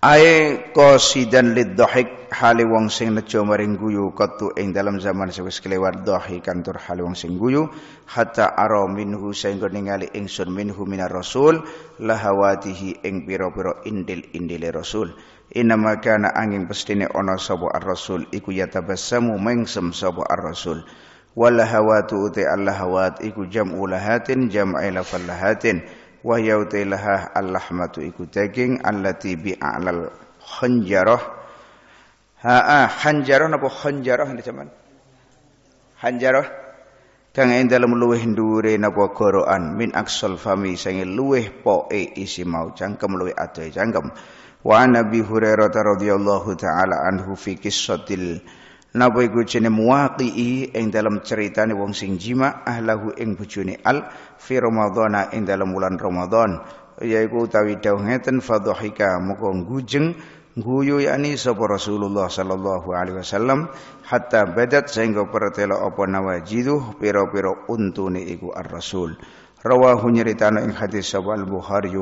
Ai qasidan lidhahik hale wong sing nejo maring guyu katu ing dalam zaman sewis kelewat dhahikan tur hale wong sing guyu hatta ara minhu sehingga ningali ingsun minhu minar rasul lahawatihi ing pira-pira indil-indile rasul Inama kana angin pestine ana sapa ar-rasul iku yatabassamu mengsem sapa ar-rasul wala hawatu uti Allah hawat iku jam'u lahatin jam'ai lafallahatin lahatin wa yautailaha al-lahmatu iku daging allati bi'alal khanjarah ha'a khanjarah napa khanjarah nek jaman khanjarah kang ing dalem luweh ndure napa gorokan min aksal fami sing luweh poke isi mau cangkem luweh adoe cangkem wa nabi hurairah radhiyallahu taala anhu fi qissatil Napa iku jenenge muwaqi'i ing dalam ceritane wong sing jima ahlahu ing bojone al fi ramadhana ing dalam bulan Ramadan yaiku utawi dawuh ngeten fadhahika muga gujeng guyu yani sapa Rasulullah sallallahu alaihi wasallam hatta badat sehingga pertelo apa nawajidu pira-pira untune iku ar-rasul rawahu nyeritana ing hadis sapa al-Bukhari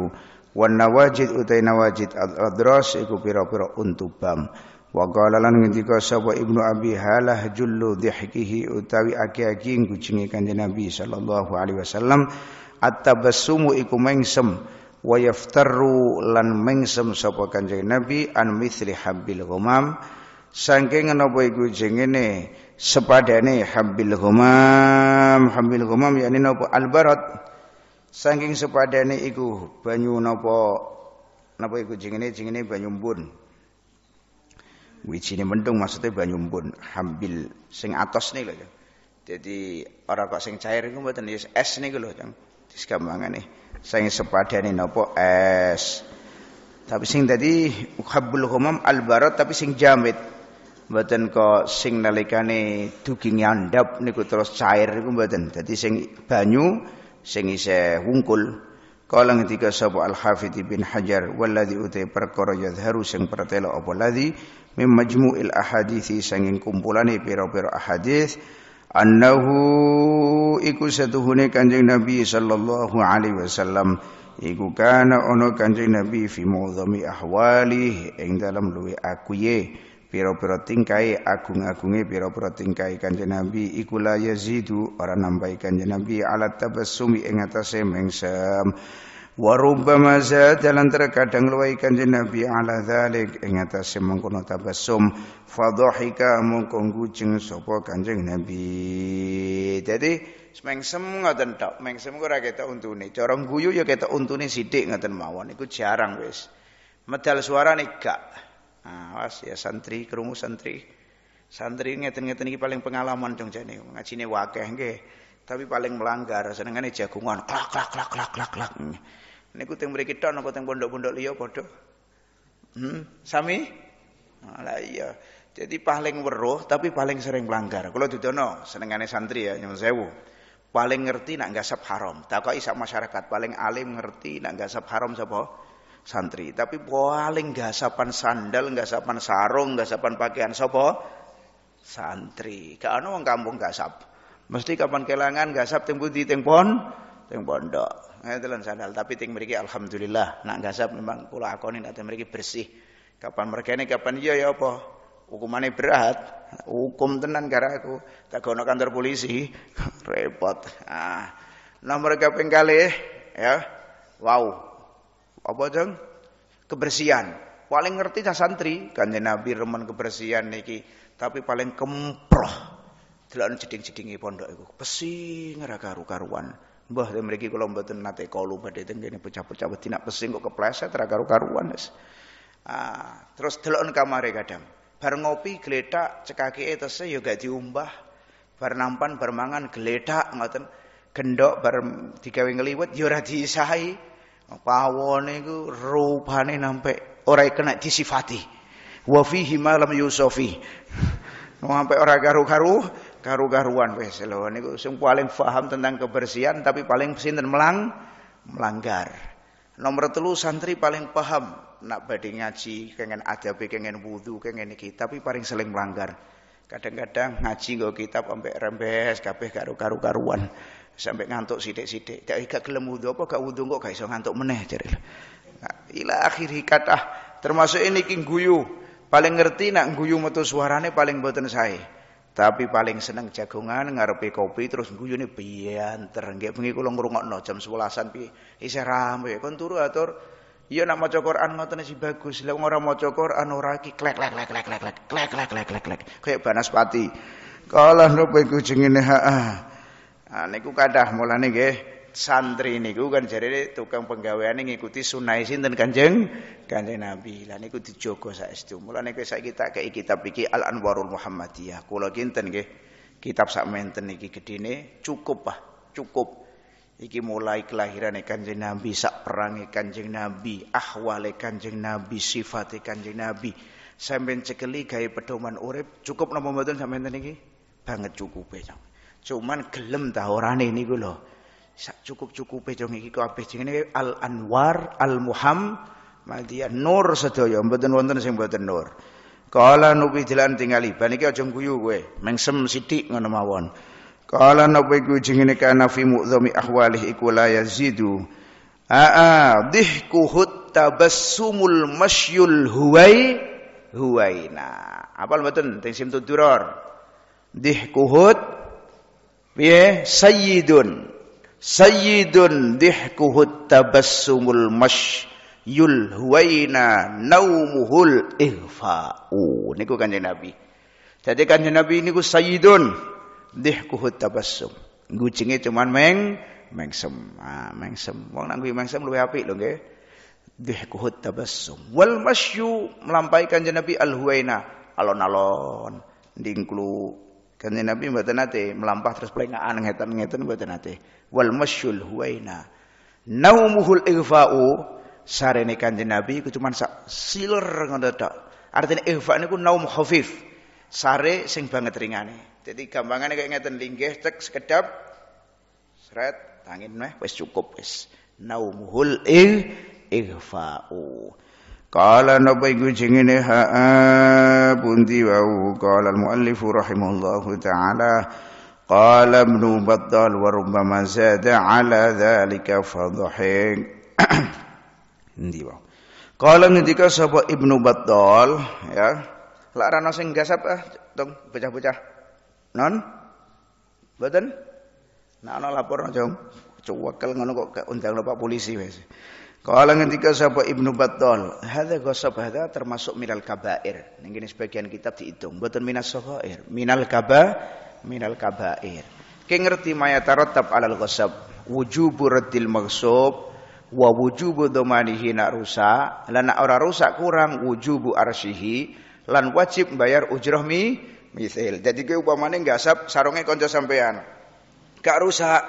wan nawajid utai nawajid al-adras iku pira-pira untu bam Wa qala lan ngendika sapa Ibnu Abi Halah jullu dhihkihi utawi aki-aki kucinge Kanjeng Nabi sallallahu alaihi wasallam at-tabassumu iku mengsem wa yaftaru lan mengsem sapa Kanjeng Nabi an mithli habil ghamam saking napa iku jengene sepadane habil ghamam habil ghamam yakni napa al-barat saking sepadane iku banyu napa napa iku jengene jengene banyu embun Wijine mendung maksudnya banyu embun, hambil sing atas nih lho. Ya. Jadi orang kok sing cair iku mboten ya, es niku lho, Kang. Wis gampangane. Sing sepadane napa es. Tapi sing tadi habbul humam barat tapi sing jamit. Mboten kok sing nalikane yang dap niku terus cair iku mboten. Dadi sing banyu sing isih wungkul Kala ketika sapa Al-Hafidh bin Hajar walladzi utai perkara yadharu sing pertela apa memajmu mim majmu'il ahadithi sanging kumpulane pira-pira ahadith annahu iku setuhune Kanjeng Nabi sallallahu alaihi wasallam iku kana Kanjeng Nabi fi mu'dhami ahwali ing dalam luwe pira-pira tingkai agung-agunge pira-pira tingkai kanjeng Nabi iku la yazidu ora nambahi kanjeng Nabi ala tabassumi ing atase mengsem wa rubbama jalan terkadang luwih kanjeng Nabi ala zalik ing atase mengkono tabassum fadhahika mongko ngujeng sapa kanjeng Nabi dadi mengsem ngoten tok mengsem ora ketok untune cara guyu ya ketok untune sithik ngoten mawon iku jarang wis medal nih gak awas ah, ya santri kerumus santri santri ngeten-ngeten ini paling pengalaman dong jane ngajine wakeh nggih tapi paling melanggar senengane jagungan klak klak klak klak klak klak ini hmm. teng beri kita nopo teng pondok-pondok liyo padha hmm sami ah, lah iya jadi paling weruh tapi paling sering melanggar kalau kula dono senengane santri ya nyuwun sewu paling ngerti nak gasap haram takoki isak masyarakat paling alim ngerti nak gasap haram sapa santri. Tapi paling sapan sandal, sapan sarung, sapan pakaian sopo santri. Gak ono wong kampung sap Mesti kapan kelangan nggak sap pundi di tempon teng pondok. Ngeten sandal, tapi ting mereka alhamdulillah nak sap memang kula akoni nak teng bersih. Kapan ini kapan iya ya apa? Hukumannya berat, hukum tenan karena aku. Tak gono kantor polisi, repot. Ah. Nomor kaping kali ya. Wow, apa jeng? Kebersihan. Paling ngerti cah santri, kanjeng Nabi reman kebersihan niki, tapi paling kemproh. Delok jeding-jedingi pondok itu. pesing ora karu-karuan. Mbah mereka ya kalau mboten nate kalu badhe teng pecah-pecah betina. nak pesing kok kepleset ora karu-karuan Ah, terus delok kamare kadang. Bar ngopi gletak cekake tese ya gak diumbah. Bar nampan bar mangan gletak ngoten. Gendok bar tiga ngeliwet liwet ya ora diisahi. Pawone iku rupanya sampai orang kena disifati. Wa malam Yusofi. lam orang Nampe ora garu-garu, garu-garuan wis lho paling paham tentang kebersihan tapi paling sinten melang melanggar. Nomor telu santri paling paham nak bading ngaji, kengen adabi, kengen wudhu, kengen kitab, tapi paling seling melanggar. Kadang-kadang ngaji nggo kitab sampai rembes kabeh garu karu garuan sampai ngantuk sidik-sidik. Tak gak gelem wudu apa gak wudu kok gak iso ngantuk meneh jare. Nah, ila akhir kata termasuk ini king guyu. Paling ngerti nak guyu metu suarane paling boten saya, Tapi paling seneng jagongan ngarepe kopi terus guyune bianter. Nggih bengi kula ngrungokno jam 11-an piye isih rame. Kon turu atur ah, Iya nak maca Quran ngoten sih bagus. Lah ora maca Quran ora iki klek klek klek klek klek klek klek klek klek klek klek. Kayak banaspati. Kala nopo iku jengene ha. -ha. Nah, niku kadah mulane nggih santri niku kan jadi tukang penggaweane ngikuti sunai sinten Kanjeng Kanjeng Nabi. Lah niku dijogo saestu. Mulane kowe saiki tak kei kitab iki Al Anwarul Muhammadiyah. Kula kinten nggih kitab sak menten iki gedene cukup ah, cukup. Iki mulai kelahiran Kanjeng Nabi, sak perangi Kanjeng Nabi, ahwal Kanjeng Nabi, sifat Kanjeng Nabi. Sampeyan cekeli gawe pedoman urip cukup napa mboten sampeyan iki? Banget cukup Ya. Cuman gelem ta orang ini gue Sak cukup-cukupe dong iki kabeh ini Al Anwar Al muham Muhammadiyah Nur sedoyo, mboten wonten sing mboten nur. Kala nubi dilan tingali ban iki aja guyu gue mengsem sithik ngono mawon. Kala nubi ku jenenge kana fi mu'dhami akwalih iku ah yazidu. Aa dihkuhut tabassumul masyul huwai huwaina. Apal mboten teng sim tuduror. Dihkuhut ya sayyidun sayyidun dihkuhut tabassumul mash yul huwaina naumuhul ihfa'u niku kanjeng Nabi jadi kanjeng Nabi niku sayyidun dihkuhut tabassum gucinge cuman meng mengsem ah mengsem wong nang kuwi mengsem luwih apik lho nggih dihkuhut tabassum wal masyu melampaikan kanjeng Nabi al huwaina alon-alon dingklu Kanjeng Nabi mboten nate melampah terus plengaan ngeten-ngeten mboten nate. Wal masyul huwaina. Naumuhul ighfa'u sarene Kanjeng Nabi iku cuman sak siler ngono tok. Artine ighfa niku naum khafif. Sare sing banget ringane. Jadi gampangane kayak ngeten linggih cek sekedap seret tangin meh wis cukup wis. Naumuhul ighfa'u kala napa iku jengene ha pundi wau qala al-muallif rahimahullahu taala qala ibn battal wa rubbama zada ala dzalika fadhahik ndi wau kala ngendika sapa ibnu battal ya lak rano sing gasap ah tong bocah-bocah non mboten nak ana laporno jong cuwekel ngono kok gak undang Pak polisi wis Kala ketika sapa Ibnu Battal, hadza ghasab hadza termasuk minal kabair. Ning kene sebagian kitab dihitung, mboten minas saghair, minal kaba minal kabair. Ki ngerti tap alal ghasab, wujubu raddil maghsub wa wujubu dhamanihi nak rusak, lan ora rusak kurang wujubu arsihi lan wajib bayar ujroh mi misil. Jadi ki upamane gasap sarunge kanca sampean. Gak rusak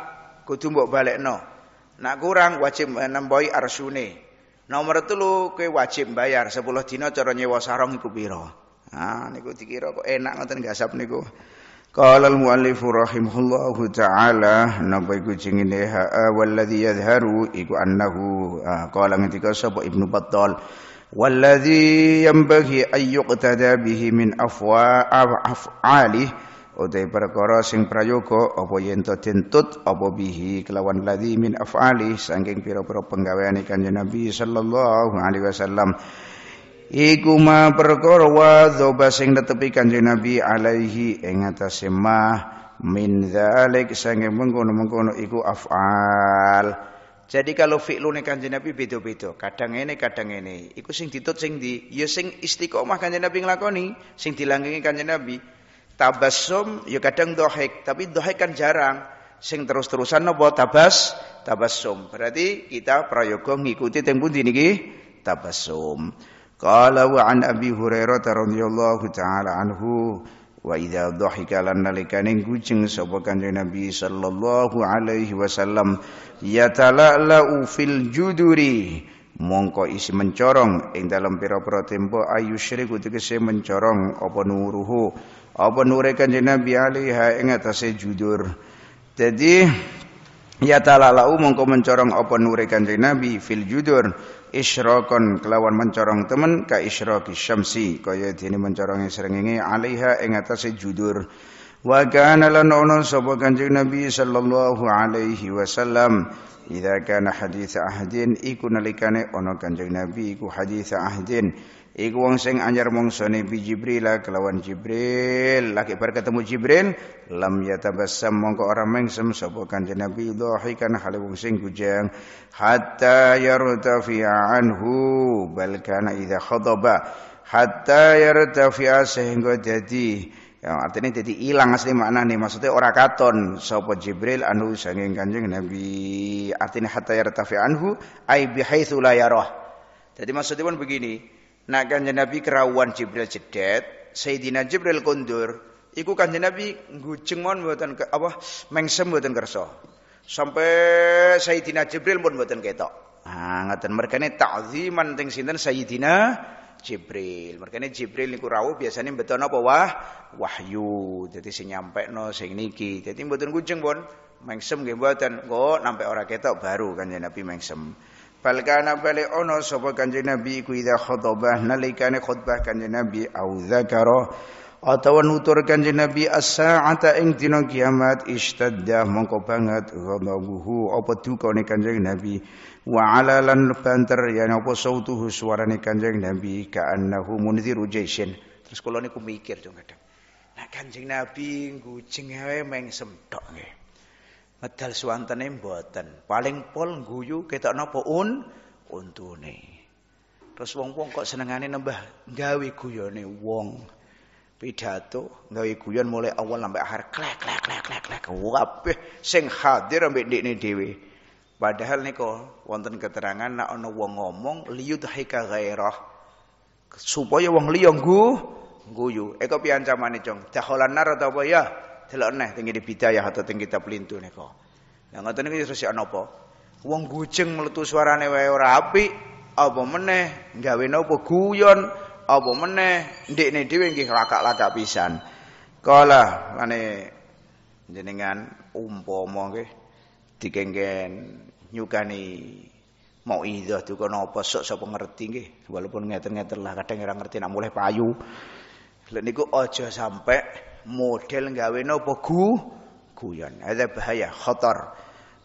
kudu mbok balekno. Nak kurang wajib nemboi arsune. Nomor telu kowe wajib bayar 10 dina cara nyewa sarong iku pira. Ah niku dikira kok enak ngoten gasap niku. Qala al-mu'allifu rahimahullahu ta'ala napa iku jengene walladhi yadhharu iku annahu qala ngendika sapa Ibnu Battal walladhi yanbaghi ay yuqtada bihi min afwa af'alih af utai perkara sing prayoga apa yen to dentut apa bihi kelawan ladzi min af'ali saking pira-pira penggaweane kanjeng Nabi sallallahu alaihi wasallam iku ma perkara wa dzaba sing netepi kanjeng Nabi alaihi ing atase ma min dzalik saking mengkono-mengkono iku af'al jadi kalau fi'lune kanjeng Nabi beda-beda, kadang ini kadang ini. Iku sing ditut sing di, ya sing istiqomah kanjeng Nabi nglakoni, sing dilanggeni kanjeng Nabi. Tabasum, ya kadang dohek, tapi dohek kan jarang. Sing terus-terusan nopo tabas tabasum. Berarti kita prayoga ngikuti teng pundi niki tabasum. Qala wa an Abi Hurairah radhiyallahu taala anhu wa idza dhahika lan nalikane gujeng sapa kanjeng Nabi sallallahu alaihi wasallam yatalau fil juduri mongko isi mencorong ing dalam pira-pira tempo ayusyriku tegese mencorong apa nuruhu apa nure kanjeng Nabi alaiha ing atase judur jadi ya talalau mongko mencorong apa nure kanjeng Nabi fil judur isyraqan kelawan mencorong temen ka isyraqi syamsi kaya dene mencorong srengenge alaiha ing atase judur wa kana lan ono sapa kanjeng Nabi sallallahu alaihi wasallam idza kana hadits ahdin iku nalikane ono kanjeng Nabi iku hadits ahdin Iku wong sing anyar mongsone bi Jibril ah, kelawan Jibril. laki bar ketemu Jibril, lam yatabassam mongko orang mengsem sapa Kanjeng Nabi dhahikan hale wong sing gujang hatta yartafi'a anhu bal kana idza khadaba hatta yartafi'a sehingga jadi Ya, artinya jadi hilang asli makna nih maksudnya ora katon sapa Jibril anhu sanging Kanjeng Nabi artinya hatta yartafi anhu ai bihaitsu la yarah. Jadi maksudnya pun begini, Nah kanjeng Nabi kerawan Jibril jedet, Sayyidina Jibril kondur, iku kanjeng Nabi buatan, mboten apa mengsem mboten kersa. Sampai Sayyidina Jibril pun mboten ketok. Ah ngoten merkane ta'ziman teng sinten Sayyidina Jibril. ini Jibril niku rawuh biasane mboten apa wah wahyu. Dadi sing nyampekno sing niki. Dadi mboten ngujeng pun mengsem nggih mboten. Kok orang ora ketok baru kanjeng Nabi mengsem. Falkana bali ono sopo kanjeng Nabi iku idha khutbah nalikane khutbah kanjeng Nabi au zakaro atawa nutur kanjeng Nabi as-sa'ata ing dina kiamat ishtadda mongko banget ghadabuhu apa dukane kanjeng Nabi wa ala lan banter ya opo sautuhu suarane kanjeng Nabi ka'annahu munziru jaisin terus kula niku mikir to kadang nah kanjeng Nabi ngujeng ae meng semtok nggih Medal suwantene mboten. Paling pol guyu ketokno apa un untune. Terus wong-wong kok senengane nembah gawe guyone wong. Pidato gawe guyon mulai awal sampai akhir klek klek klek klek klek kabeh sing hadir ambek dekne dhewe. Padahal niko wonten keterangan nek ana wong ngomong liyudhika ghairah supaya wong liya guyu. Eko piye ancamane, Jong, Dakhalan nar apa ya? delok neh teng ngene bidayah atau teng kitab lintu niku. Lah ngoten niku sesek napa? Wong gujeng mletu suarane wae ora apik, apa meneh gawe napa guyon, apa meneh ndekne dhewe nggih lakak-lakak pisan. Kala lane jenengan umpama nggih dikengken nyukani mau ida tu kan apa sok sok pengerti nggih walaupun ngeter ngeter lah kadang orang ngerti nak mulai payu lek niku aja sampai model gawe nopo gu guyon. Ada bahaya khatar.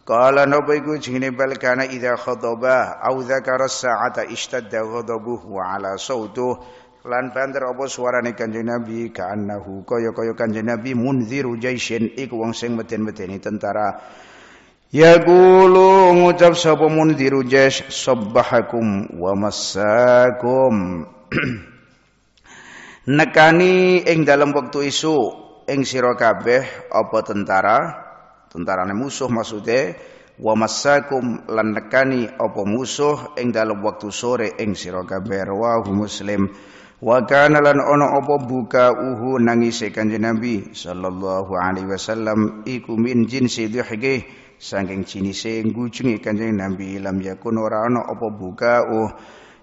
Qala nopo iku jenenge bal ida idza khadaba au dzakara sa'ata ishtadda ghadabuhu ala sautuh lan banter apa suarane kanjeng Nabi ka'annahu kaya-kaya kanjeng Nabi munziru jaisin iku wong sing meden-medeni tentara Ya gulu ngucap sapa munziru jais sabbahakum wa massakum nekani ing dalam waktu isu ing sira kabeh apa tentara tentarane musuh maksude wa masakum lan nekani apa musuh ing dalam waktu sore ing sira kabeh rawahu muslim wa kana lan ana apa buka uhu nangise kanjeng nabi sallallahu alaihi wasallam iku min jinsi dhihqih saking jinise ngujungi kanjeng nabi lam yakun ora ono apa buka uh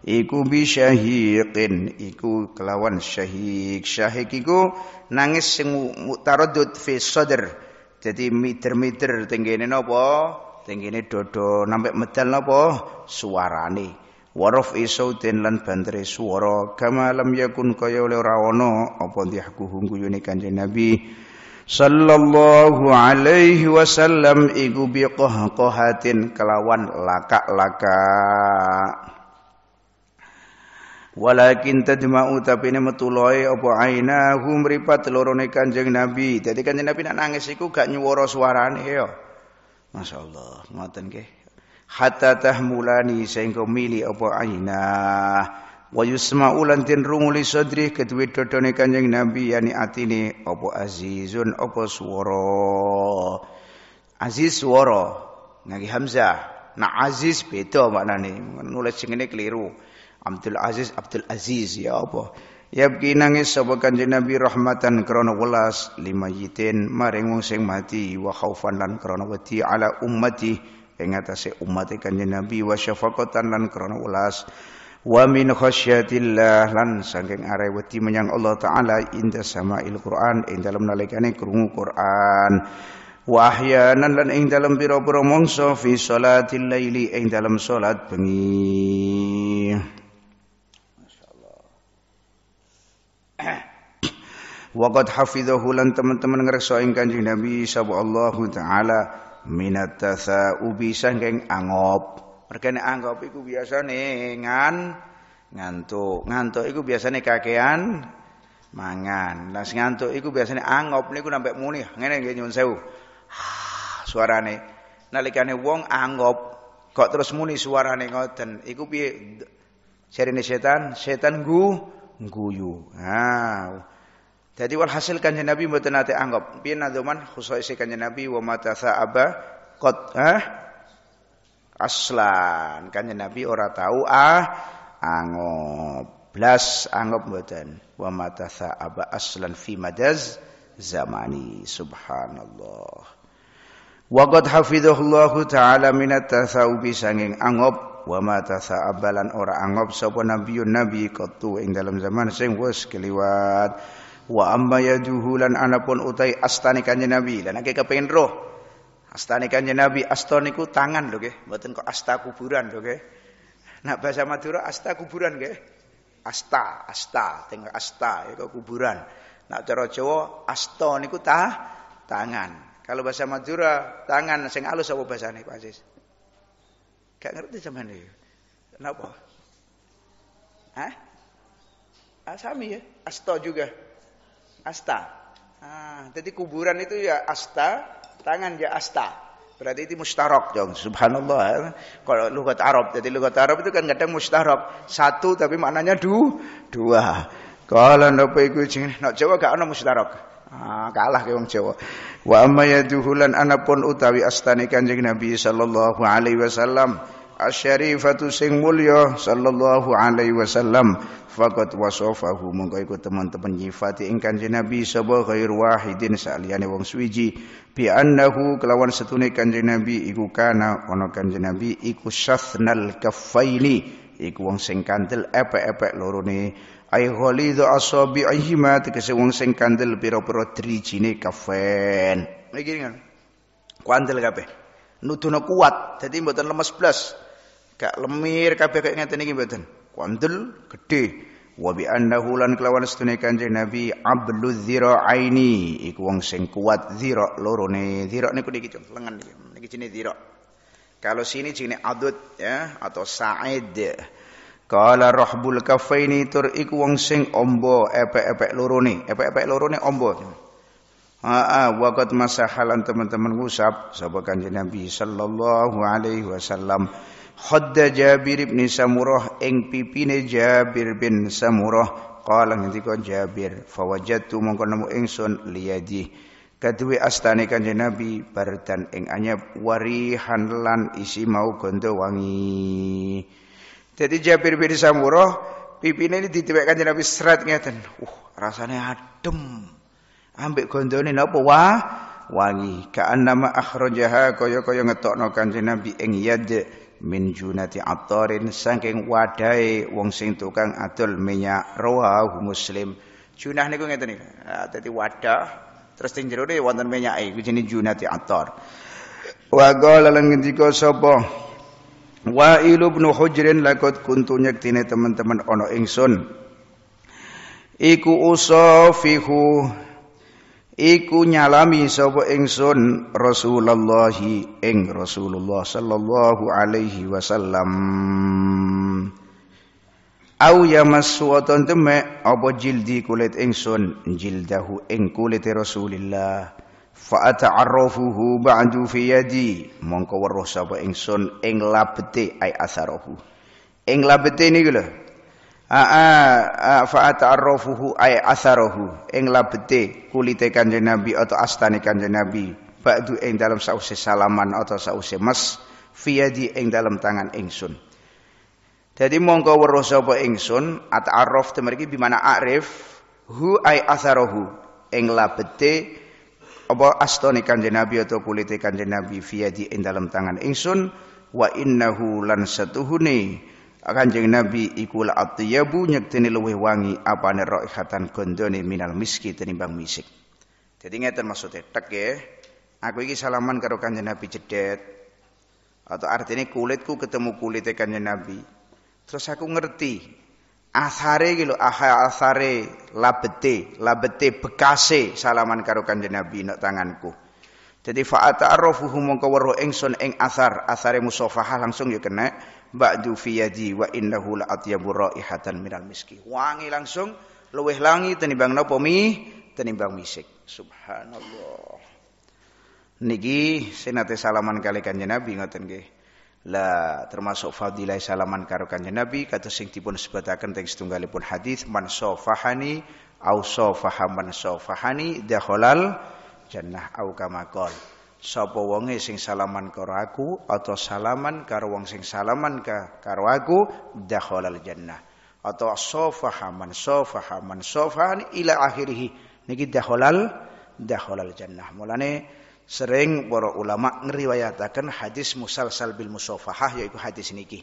iku bi syahiqin iku kelawan syahiq syahiq iku nangis sing mutaraddud fi sadr jadi miter-miter tenggene napa tenggene dodo nampe medal napa suarane waraf isautin lan bantere suara kama lam yakun kaya oleh ora ana apa dihkuhum kanjeng nabi sallallahu alaihi wasallam iku biqahqahatin kelawan laka-laka walakin tadma'u tapi ne metu apa apa ainahum mripat lorone Kanjeng Nabi kan Kanjeng Nabi nak nangis iku gak nyuwara suarane ya masyaallah ngoten nggih hatta tahmulani sehingga mili apa ainah wa yusma'u rumuli sodri li sadri dodone Kanjeng Nabi yani atini apa azizun apa swara aziz swara Nagi hamzah nah aziz beda maknane nulis sing ngene keliru Abdul Aziz Abdul Aziz ya apa Yabki nangis sapa kanjeng Nabi rahmatan krana welas limayitin maring wong sing mati wa khaufan lan krana wedi ala ummati ing atase umate kanjeng Nabi wa syafaqatan lan krana welas wa min khasyatillah lan saking are wedi menyang Allah taala inda samail Quran ing dalem nalikane krungu Quran wa ahyanan lan ing dalem pira-pira mangsa fi salatil laili ing dalem salat bengi Waqad hafidhahu lan teman-teman ngrekso ing Kanjeng Nabi sallallahu taala minat tasaubi saking angop. Mergo angop iku biasane ngan ngantuk. Ngantuk iku biasane kakean mangan. Lah ngantuk iku biasane angop niku nampak muni ngene nggih nyuwun sewu. Ah, suarane nalikane wong angop kok terus muni suarane ngoten iku piye jarine setan setan gu guyu. ah. Jadi walhasil kanjeng Nabi mboten nate anggap. Piye nadzuman khususnya kanjeng Nabi wa mata sa'aba qad ha? Ah, aslan kanjeng Nabi ora tahu ah anggap. Blas anggap mboten. Wa mata sa'aba aslan fi majaz zamani. Subhanallah. Wa qad hafizahullahu taala minat tasawubi sanging anggap wa mata saabalan ora anggap sapa nabiyun nabi qattu ing dalam zaman sing wis keliwat wa amma yajuhu lan anapun utai astani kanjeng nabi lan akeh kepengin roh astani kanjeng nabi aston niku tangan lho nggih mboten kok asta kuburan lho nggih nak bahasa Madura asta kuburan nggih asta asta tengok asta itu ya, kuburan nak cara Jawa asta niku tangan kalau bahasa Madura tangan sing alus apa bahasane Pak Aziz Gak ngerti zaman ini. Kenapa? Hah? Asami ya? Asta juga. Asta. Ah, jadi kuburan itu ya asta, tangan ya asta. Berarti itu mustarok dong. Subhanallah. Ya. Kalau lugat Arab, jadi lugat Arab itu kan kadang mustarok. Satu tapi maknanya du, dua. Kalau napa iku jenenge nak Jawa gak ana mustarok. Ah, kalah ke wong Jawa. Wa amma yaduhulan anapun utawi astane Kanjeng Nabi sallallahu alaihi wasallam asy-syarifatu sing mulya sallallahu alaihi wasallam faqat wasofahu monggo iku teman-teman nyifati ing kanjeng Nabi sapa ghair wahidin saliyane wong suwiji bi annahu kelawan setune kanjeng Nabi iku kana ana kanjeng Nabi iku syathnal kaffaini iku wong sing kandel epek-epek loro ne ai ghalidu asabi'ihi ma tekese wong sing kandel pira-pira drijine kafen iki kan kandel kabeh nuduna kuat dadi mboten lemes blas Kak lemir kabeh kaya ngeten iki mboten. Kuandel gede. Wa bi annahu lan kelawan setune Kanjeng Nabi Abdul dzira'aini iku wong sing kuat dzira' lorone. Dzira' niku niki lengan niki. Niki jenenge Kalau sini jenenge adud ya atau sa'id. Kala rahbul kafaini tur iku wong sing ombo epek-epek lorone. Epek-epek lorone ombo. Aa, wakat masahalan teman-teman ngusap, sahabat kanjeng Nabi sallallahu alaihi wasallam Khadda Jabir bin Samurah ing pipine Jabir bin Samurah qala ngendika Jabir fawajatu mongko nemu ingsun liyadi kaduwe astane Kanjeng Nabi bardan ing anyep warihan lan isi mau gondo wangi jadi Jabir bin Samurah pipine ini ditiwek Kanjeng Nabi seret ngeten uh rasanya adem ambek gondone napa wah wangi ka'annama akhrajaha kaya-kaya ngetokno Kanjeng Nabi ing yad min junati attarin saking wadai wong sing tukang adol minyak rawahu muslim junah niku ngeten niku ah, dadi wadah terus teng jero ne wonten minyak iku jenenge junati attar wa qala lan ngendika sapa Wa'il ibn Hujrin lakot kuntu nyektine teman-teman ono ingsun iku usafihu iku nyalami sapa ingsun Rasulullah ing Rasulullah sallallahu alaihi wasallam au yamassu aton temek apa jildi kulit ingsun jildahu ing kulit Rasulillah fa ata'arrafuhu ba'du fi yadi mongko weruh sapa ingsun ing labete ai asarahu ing labete niku lho Aa fa'ata'arrafuhu ay asarahu ing labete kulite kanjeng Nabi atau astane kanjeng Nabi ba'du ing dalam sause salaman atau sause mas di ing dalam tangan ingsun. Jadi mongko weruh sapa ingsun arrof te mriki bimana arif hu ay asarahu ing labete apa astane kanjeng Nabi atau kulite kanjeng Nabi di ing dalam tangan ingsun wa innahu lan satuhune Kanjeng Nabi iku la atyabu nyektene luwih wangi apane raihatan gondone minal miski tenimbang misik. Jadi ngeten maksudnya tek ya. Aku iki salaman karo Kanjeng Nabi jedet. Atau artinya kulitku ketemu kulitnya Kanjeng Nabi. Terus aku ngerti asare iki lho asare labete labete bekase salaman karo Kanjeng Nabi nek tanganku. Jadi fa'ata'arrafuhu mongko weruh ingsun ing asar, asare musafahah langsung ya kena ba'du fi yadi wa innahu la atyabu raihatan minal miski. Wangi langsung luweh langi tenimbang napa mi tenimbang misik. Subhanallah. Niki senate salaman kali kanjeng Nabi ngoten nggih. La termasuk fadilah salaman karo kanjeng Nabi kata sing dipun sebataken teng setunggalipun hadis man sofahani au sofaha man sofahani dakhalal jannah au kamakol sapa wonge sing salaman karo aku atau salaman karo wong sing salaman ka, karo aku dakhalal jannah atau sofaha man sofaha man sofahan ila akhirih niki dakhalal dakhalal jannah mulane sering para ulama ngriwayataken hadis musalsal bil musofahah yaitu hadis niki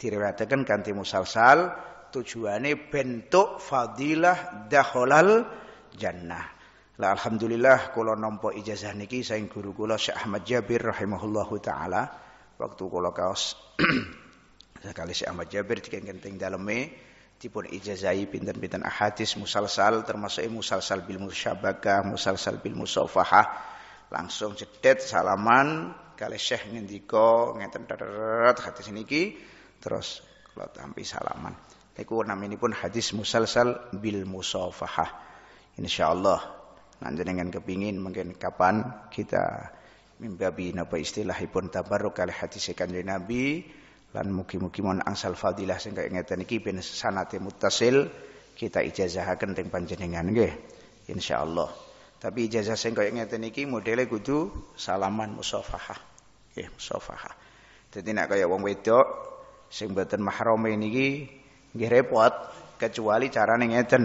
diriwayataken kanti musalsal tujuane bentuk fadilah dakhalal jannah alhamdulillah kula nampa ijazah niki saing guru kula Syekh Ahmad Jabir rahimahullahu taala waktu kula kaos sekali Syekh Ahmad Jabir dikengkenting daleme dipun ijazahi pinten-pinten ahadis musalsal termasuk e musalsal bil musyabakah musalsal bil musawfahah langsung cedet salaman kali Syekh ngendika ngeten terat hadis niki terus kula tampi salaman namanya pun hadis musalsal bil musawfahah insyaallah jenengan kepingin mungkin kapan kita mimbabi napa istilahipun tabarruk kali hati e kanjeng Nabi lan mugi-mugi mon angsal fadilah sing kaya ngeten iki ben sanate mutasil kita ijazahaken teng panjenengan nggih insyaallah. Tapi ijazah sing kaya ngeten iki modele kudu salaman musafahah. Nggih musafahah. Dadi nek kaya wong wedok sing mboten mahrame niki nggih repot kecuali carane ngeten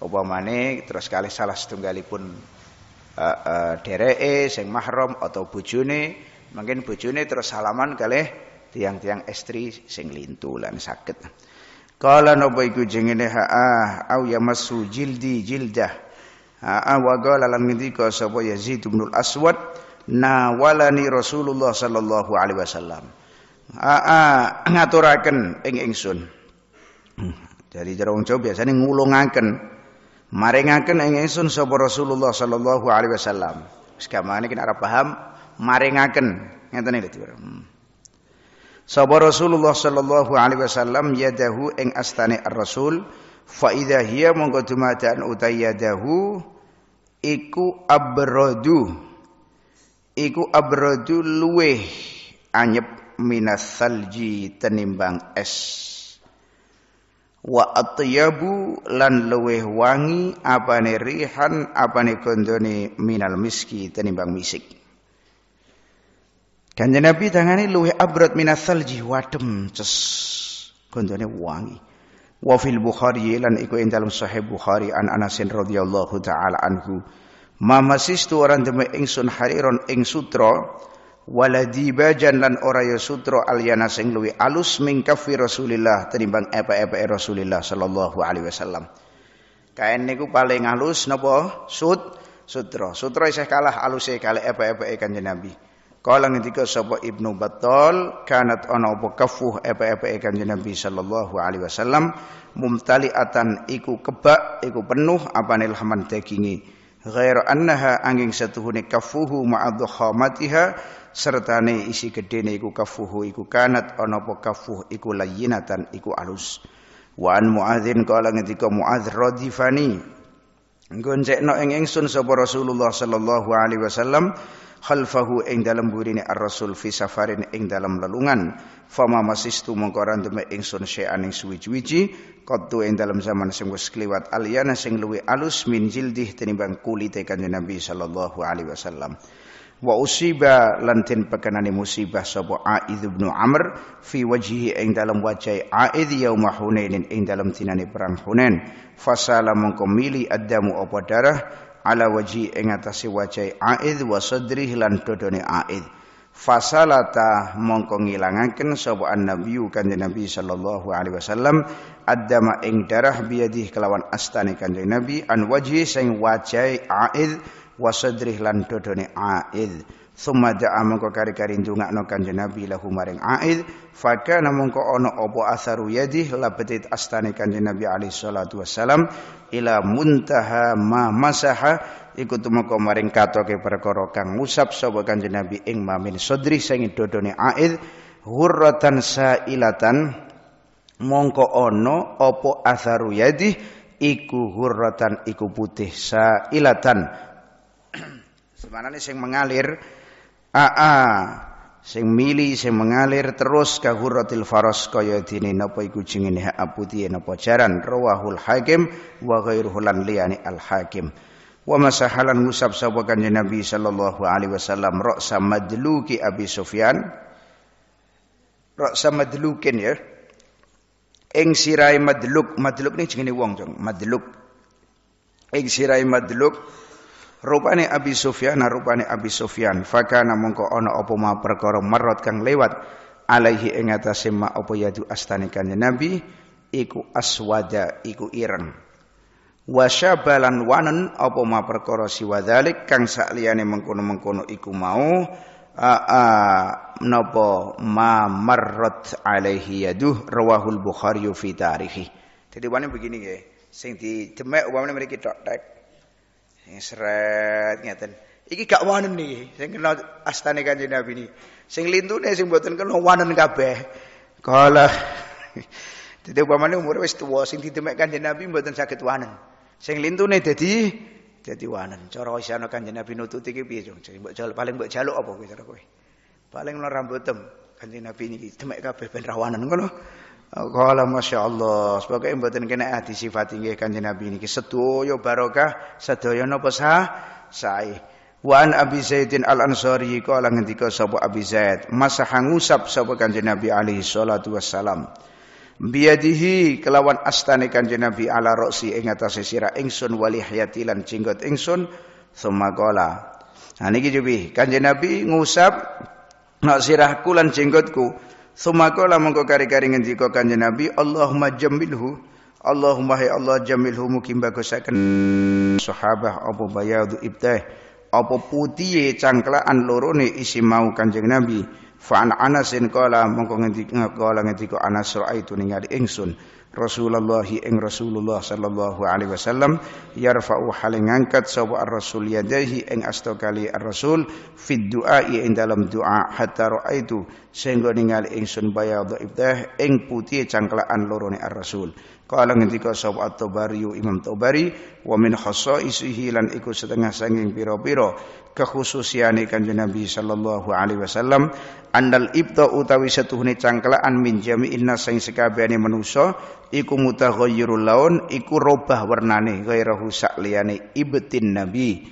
upamane terus kali salah setunggalipun uh, eh, uh, eh, dereke sing mahram atau bojone mungkin bojone terus salaman kali tiang-tiang istri sing lintu lan sakit. kala nopo iku jengene ha ah, au ya masu jildi jildah ha ah, wa qala lan ngendika sapa Yazid bin Aswad nawalani Rasulullah sallallahu alaihi wasallam ha ah, ngaturaken ing ingsun hmm, dari jero wong Jawa biasane ngulungaken maringaken ing ingsun sapa Rasulullah sallallahu alaihi wasallam. Wis kamane kena arep paham maringaken ngeten niku. Hmm. Sapa Rasulullah sallallahu alaihi wasallam yadahu ing astane rasul fa idza hiya mongko dumadaan utayadahu iku abradu iku abradu luweh anyep minas salji tenimbang es wa atyabu lan luweh wangi apane rihan apane gondone minal miski tenimbang misik Kanjeng Nabi tangane luweh abrat minas salji wadem ces gondone wangi wa fil Bukhari lan iku ing dalam sahih Bukhari an Anas radhiyallahu taala anhu mamasistu orang demi ingsun hariron ing sutra wala dibajan lan ora ya sutra alyana sing luwi alus ming kafi Rasulillah tinimbang apa-apa Rasulillah sallallahu alaihi wasallam. Kain niku paling halus napa? Sut sutra. Sutra isih kalah aluse kalih apa-apa Kanjeng Nabi. Kala ngendika sapa Ibnu Battal kanat ana apa kafuh apa-apa Kanjeng Nabi sallallahu alaihi wasallam mumtaliatan iku kebak iku penuh apane laman daginge. Ghair annaha angin satuhune kafuhu ma'adhamatiha serta ne isi gedene iku kafuhu iku kanat ana kafuh iku layyinatan iku alus wa an muadzin kala ngendika muadz radifani no eng ingsun sapa Rasulullah sallallahu alaihi wasallam khalfahu ing dalam burine ar-rasul fi safarin ing dalam lelungan fama masistu mengkora ndume ingsun syai'an aning suwi-wiji qattu ing dalam zaman sing wis kliwat aliana sing luwi alus min jildih tinimbang kulite kanjeng Nabi sallallahu alaihi wasallam wa usiba lantin pekenani musibah sapa Aidz bin Amr fi wajhi ing dalam a Aidz yauma Hunainin ing dalam tinane perang Hunain fasala mongko mili adamu apa darah ala wajhi ing atase wajai Aidz wa sadrihi lan dodone Aidz fasalata mongko ngilangaken sapa annabi kanjeng Nabi sallallahu alaihi wasallam adama ing darah biadih kelawan astane kanjeng Nabi an wajhi sing wajai Aidz wa lan dodone aid summa da'a mongko kari-kari ndungakno kanjeng Nabi lahu maring aid fakana mongko ono opo asaru yadi labetit astane kanjeng Nabi alaihi salatu salam, ila muntaha ma masaha iku tumeka maring katoke perkara kang ngusap sapa kanjeng Nabi ing mamin sodri sing dodone aid hurratan sailatan mongko ono opo atharu yadi iku hurratan iku putih sailatan Semanane sing mengalir aa sing mili sing mengalir terus kahuratil faros kaya dene napa iku jengene hak aputi napa jaran rawahul hakim wa ghairuhu lan al hakim wa masahalan ngusap sapa kanjeng Nabi sallallahu alaihi wasallam ra'sa madluki Abi Sufyan ra'sa madlukin ya ing sirai madluk madluk ning jenenge wong jeng madluk ing sirai madluk Rupane Abi Sufyan, rupane Abi Sufyan, fakana mongko ana apa ma perkara marot kang lewat alaihi ing atase ma apa yadu astane kanjeng Nabi iku aswada iku ireng. Wasyabalan wanen apa ma perkara siwadalik kang sakliyane mengkono-mengkono iku mau napa ma marrat alaihi yaduh rawahul Bukhari fi tarihi. Jadi wani begini ya, sing didemek umpamane mriki tok tek. Sing seret ngeten. Iki gak wanen niki, sing kena astane Kanjeng Nabi niki. Sing lintune sing mboten kena wanen kabeh. Kala Dadi upamane umure wis tuwa sing didemek Kanjeng Nabi mboten saged wanen. Sing lintune dadi dadi wanen. Cara isane Kanjeng Nabi nutut iki piye, Jung? Mbok jaluk paling mbok jaluk apa kowe cara kowe? Paling ora rambutem Kanjeng Nabi niki demek kabeh ben rawanan ngono. Qala masyaallah, sebagai mboten kena adi sifat inggih Kanjeng Nabi ini? Sedoyo barokah, sedoyo napa sah sae. Wa an Abi Zaidin Al-Ansari qala ngendika sapa Abi Zaid, masaha ngusap sapa Kanjeng Nabi alaihi salatu wassalam. Biadihi kelawan astane Kanjeng Nabi ala roksi ing atase sira ingsun walihiyati lan jenggot ingsun summa qala. niki jubi Kanjeng Nabi ngusap nak sirahku lan jenggotku. Sumakola mengko kari-kari ngendika Kanjeng Nabi, Allahumma jamilhu, Allahumma hai Allah jamilhu mukim bagusaken sahabah apa bayadu ibtah, apa putih cangkelaan lorone isi mau Kanjeng Nabi. Fa an Anasin qala mongko ngendika qala ngendika Anas raaitu ningali ingsun Rasulullah ing Rasulullah sallallahu alaihi wasallam yarfa'u hal ngangkat sapa ar-rasul yadahi ing astokali ar-rasul fid du'a'i ing dalam doa hatta raaitu sehingga ningali ingsun bayadha ibdah ing putih cangkelaan lorone ar-rasul Kala ngendika sapa At-Tabari Imam Tabari wa min khasaisihi lan iku setengah sanging pira-pira kekhususiane Kanjeng Nabi sallallahu alaihi wasallam andal ibta utawi setuhune cangkelaan min jami'in nas sing sekabehane manusa iku mutaghayyirul laun iku robah warnane ghairahu sak liyane ibtin nabi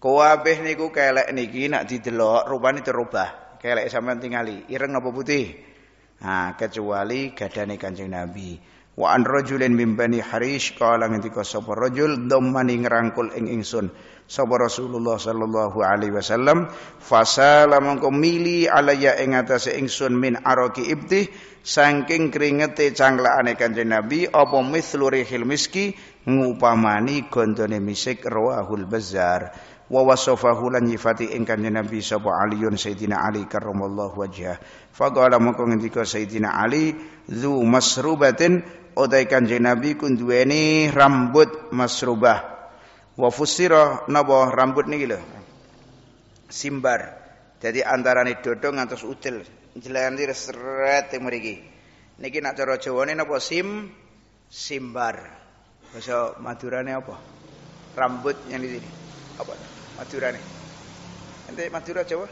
kabeh niku kelek niki nak didelok rupane terubah kelek sampean tingali ireng apa putih Nah, kecuali gadane Kanjeng Nabi. Wa an rajulin min bani Harish qala ngendika sapa rajul dhammani ngrangkul ing ingsun sapa Rasulullah sallallahu alaihi wasallam fasala mongko mili alaya ing atase ingsun min araki ibtih saking kringete cangklakane Kanjeng Nabi apa lori rihil miski ngupamani gondone misik rawahul bazar wa wasafahu lan nyifati ing kanjeng Nabi sapa Aliun Sayyidina Ali karramallahu wajhah faqala mongko ngendika Sayyidina Ali zu masrubatin utai kanjeng Nabi duweni rambut masrubah. Wa fusira napa rambut niki lho. Simbar. Jadi antarane dodho ngantos util. Jelanti resret e mriki. Niki nak cara Jawane napa sim simbar. Bahasa Madurane apa? Rambut yang di sini. Apa? Madurane. Ente Madura Jawa?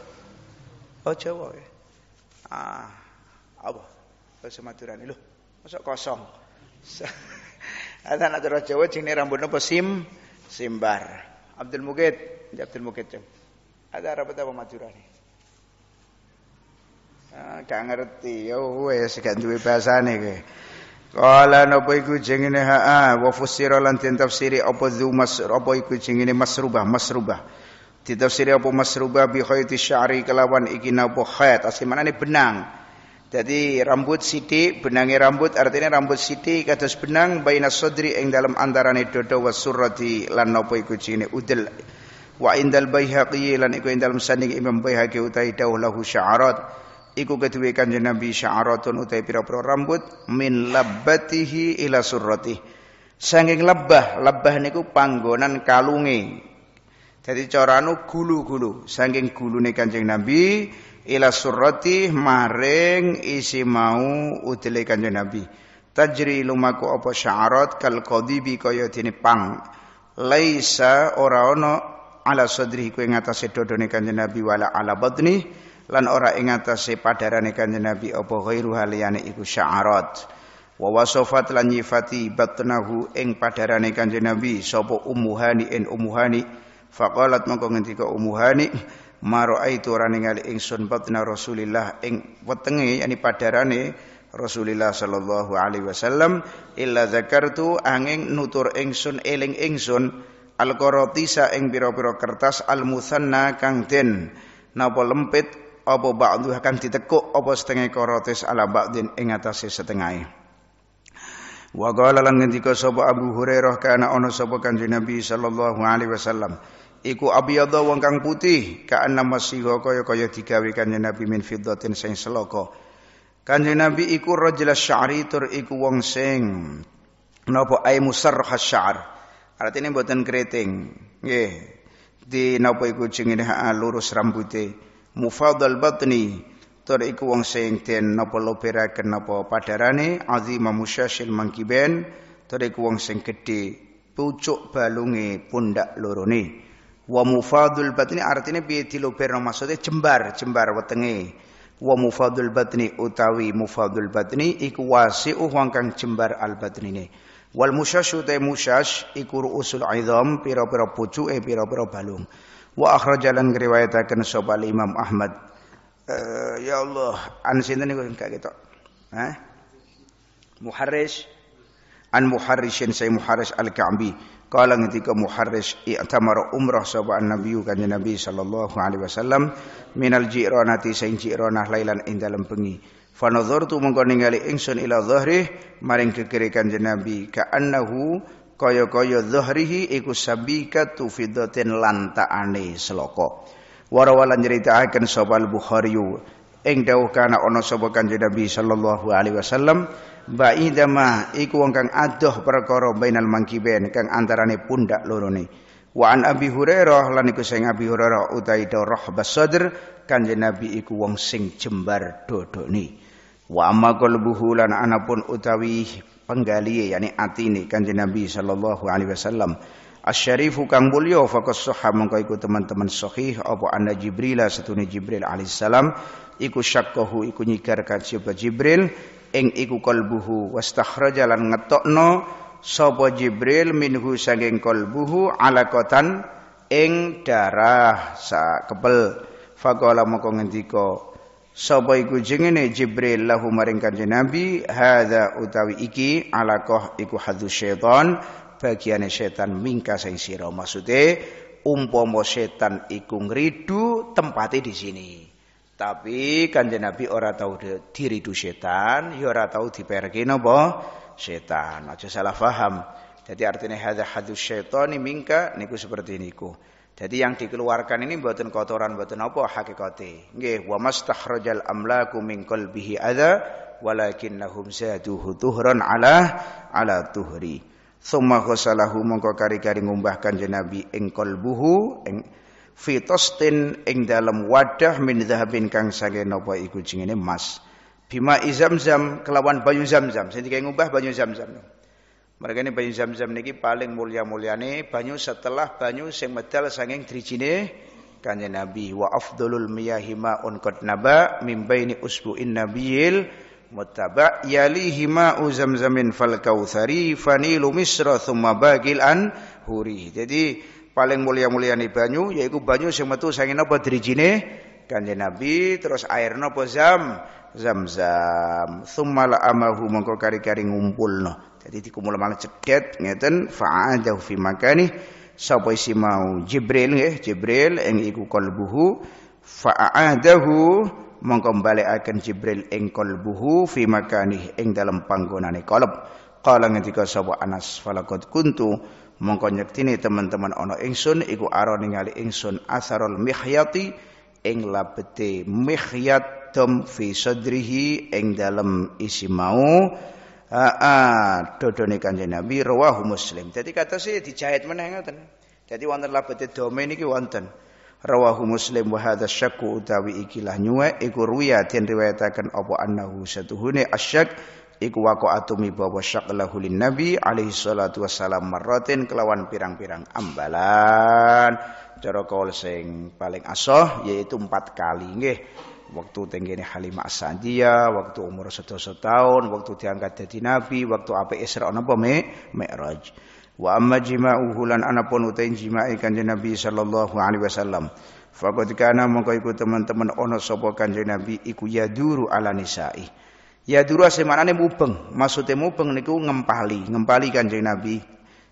Oh Jawa ya. Ah, apa? Bahasa Madurane lho. Masa kosong. Ada anak cara Jawa jenenge rambutnya Sim, simbar. Abdul Mukid, Abdul Mukid. Ada rapat apa Madurane? Ah, gak ngerti. Ya wis gak duwe bahasane kowe. Kala napa iku jengene ha wa fusira lan mas tafsiri apa zu mas apa iku jengene masrubah masrubah. siri apa masrubah bi khaiti sya'ri kelawan ikina napa khayat. asli ni benang. Jadi rambut sidik, benangi rambut artinya rambut sidik kados benang baina sadri ing dalam antara dodo surati lan napa iku jine udel. Wa indal Baihaqi lan iku ing dalam sanding Imam Baihaqi utahe dawuh lahu sya'arat. Iku keduwe Kanjeng Nabi sya'aratun utahe pira-pira rambut min labbatihi ila surati Sanging lebah, lebah niku panggonan kalunge. Jadi carane anu gulu-gulu, sanging gulune Kanjeng Nabi ila surati maring isi mau udile kanjeng Nabi tajri lumaku apa syarat kal qadibi kaya dene pang laisa ora ono ala sadri ku ing atase dodone kanjeng Nabi wala ala batni lan ora ing atase padarane kanjeng Nabi apa ghairu haliyane iku sya'arat wa wasafat lan nyifati batnahu ing padarane kanjeng Nabi sapa umuhani. in ummuhani faqalat mongko ngendika ummuhani Maro'aitu ora ningali ingsun batna Rasulillah ing wetenge yani padarane Rasulillah sallallahu alaihi wasallam illa zakartu angin nutur ingsun eling ingsun al-qaratisa ing pira-pira kertas al-musanna kang den napa lempit apa ba'dhu kang ditekuk apa setengah karatis ala ba'din ing atase setengah Wa qala lan ngendika sapa Abu Hurairah kana ana sapa Kanjeng Nabi sallallahu alaihi wasallam iku abyadha wong kang putih kaana masiha kaya-kaya digawe kanjeng Nabi min fiddatin sing seloko kanjeng Nabi iku rajul sya'ri tur iku wong sing napa ay musarrah sya'ar artine mboten keriting nggih di napa iku jenenge lurus rambute mufadal batni tur iku wong sing den napa loberaken napa padarane azima musyasil mangkiben tur iku wong sing gedhe pucuk balunge pundak lorone Wa mufadul batni artinya piye diluberno maksude jembar, jembar wetenge. Wa mufadul batni utawi mufadul batni iku wasi'u wong kang jembar al batnine. Wal musyasyu te musyash iku ru'usul idham pira-pira pucuke pira-pira balung. Wa akhrajalan ngriwayataken sapa Imam Ahmad. Uh, ya Allah, an sinten niku gak ketok. Hah? Muharris an muharrisin saya muharris al-ka'bi qala ketika muharris tamara umrah sapa an-nabi kanjeng nabi sallallahu alaihi wasallam minal jiranati sing jiranah lailan ing dalem bengi fa nazartu mongko ningali ingsun ila dhahri maring kekere kanjeng nabi ka annahu kaya-kaya dhahrihi iku sabikatu fiddatin lantaane seloko warawalan nyritakaken sapa al-bukhari ing dawuh kana ana sapa kanjeng nabi sallallahu alaihi wasallam ba'ida ma iku wong kang adoh perkara bainal mangkiben kang antarane pundak lorone wa an abi hurairah lan iku sing abi hurairah utai darah basadr kanjeng nabi iku wong sing jembar dodone wa amma qalbuhu lan anapun utawi penggalihe yani atine kanjeng nabi sallallahu alaihi wasallam Asyarifu kang mulya faqas sahha mengko iku teman-teman sahih apa anna Jibril satune Jibril alaihissalam iku syakkahu iku nyikar kan Jibril ing iku kalbuhu wastakhraja lan ngetokno sapa Jibril minhu saking kalbuhu alaqatan ing darah sakebel faqala moko ngendika sapa iku jengene Jibril lahu maring kanjeng Nabi hadza utawi iki alaqah iku hadu syaitan bagiane setan mingka sing sira maksude umpama setan iku ngridu tempate di sini tapi kanjeng Nabi ora diri diridu setan, ya ora tau diperke napa setan. Aja salah paham. Jadi artinya hadza hadus syaitani mingka niku seperti niku. Jadi yang dikeluarkan ini buatan kotoran buatan apa hakikate. Nggih, wa mastakhrajal amlaku min qalbihi adza lahum zaduhu tuhran ala ala tuhri. Summa ghasalahu mongko kari-kari ngumbahkan jenabi Nabi ing qalbuhu ing fitostin ing dalam wadah min zahabin kang saking napa iku jengene emas bima izamzam kelawan banyu zamzam sing dikae ngubah banyu zamzam mereka ini banyu zamzam niki paling mulia-muliane mulia banyu setelah banyu sing medal saking drijine kanjeng nabi wa afdulul miyahi ma'un qad naba mim baini usbu'in nabiyil muttaba yalihi ma'u zamzamin fal kautsari fani lumisra thumma bagil an huri jadi paling mulia-mulia ni banyu yaiku banyu sing metu saking napa drijine Kanjeng Nabi terus air napa zam zam-zam tsumma amahu mongko kari-kari ngumpulno jadi dikumpul malah cedet, ngeten fa'adahu fi makani sapa isi mau Jibril nggih Jibril ing iku kalbuhu fa'adahu mongko akan Jibril ing kalbuhu fi makani ing dalam panggonane qalb qala ngendika sapa Anas falakot kuntu mongko nyektini teman-teman ono ingsun iku aro ningali ingsun asarul mihyati ing labete mihyat dom fi sadrihi ing dalem isi mau aa dodone kanjeng Nabi rawahu Muslim kata sih dijahit meneh ngoten dadi wonten labete dome niki wonten rawahu Muslim wa hadza syakku utawi ikilah nyuwek iku ruya den riwayataken apa annahu satuhune asyak iku waqa'atu bahwa bawa syaqlahu lin nabi alaihi salatu wassalam marratin kelawan pirang-pirang ambalan cara kaul sing paling asoh yaitu empat kali nggih waktu tenggene Halimah Asandiyah, waktu umur sedasa tahun, waktu diangkat jadi nabi, waktu apa Isra napa me Mi'raj. Wa amma jima'uhu lan anapun utain jima'i kanjeng Nabi sallallahu alaihi wasallam. Faqad kana mongko iku teman-teman ono sapa kanjeng Nabi iku yaduru ala nisa'i Ya duru asemanane mubeng, maksude mubeng niku ngempali, ngempali Kanjeng Nabi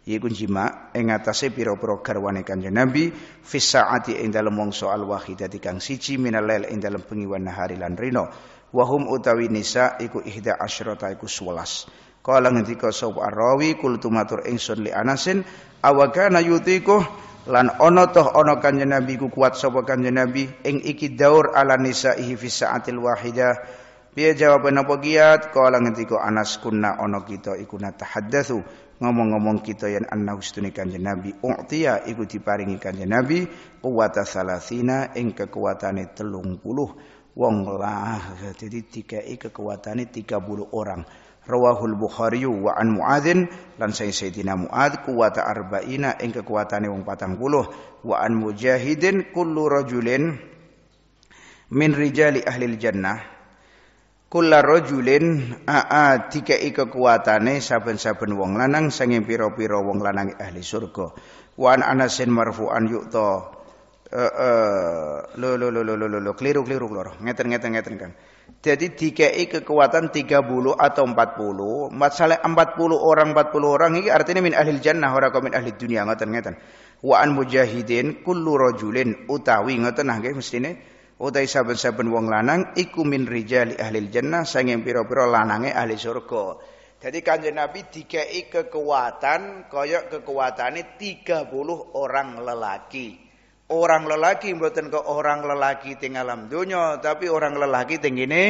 yaiku jima ing atase pira-pira garwane Kanjeng Nabi fis saati ing dalem mangsa al kang siji minal lail ing dalem bengi lan rino wahum utawi nisa iku ihda asyrata iku 11 kala ngendika sapa rawi kul tumatur ingsun li anasin awakana yutiku lan ana toh ana Kanjeng Nabi ku kuat sapa Kanjeng Nabi ing iki daur ala nisaihi fis saatil wahidah Piye jawaban apa kiat? Kala ngendika Anas kunna ono kita iku natahaddatsu ngomong-ngomong kita yang annahu stune kanjeng Nabi u'tiya iku diparingi kanjeng Nabi Kuwata salasina ing kekuatane puluh, wong lah jadi dikai kekuatane puluh orang rawahul bukhari wa an muadzin lan saya sayyidina muad kuwata arba'ina ing kekuatane wong puluh, wa an mujahidin kullu rajulin min rijali ahli jannah Kula rajulin aa kekuatan kekuatane saben-saben wong lanang sanging pira-pira wong lanang ahli surga. Wan anasin marfu'an yukta eh uh, e, lo lo lo lo lo lo keliru keliru loh. Ngeten ngeten ngeten kan? Jadi dikai kekuatan 30 atau 40, masalah 40 orang 40 orang ini artinya min ahli jannah ora min ahli dunia ngoten ngeten. Wa an mujahidin kullu rajulin utawi ngoten nah, nggih mestine utai saben-saben wong lanang iku min rijali ahli jannah sanging pira-pira lanange ahli surga. Jadi kanjeng Nabi dikei kekuatan koyok kekuatannya 30 orang lelaki. Orang lelaki mboten ke orang lelaki ting alam tapi orang lelaki ting ngene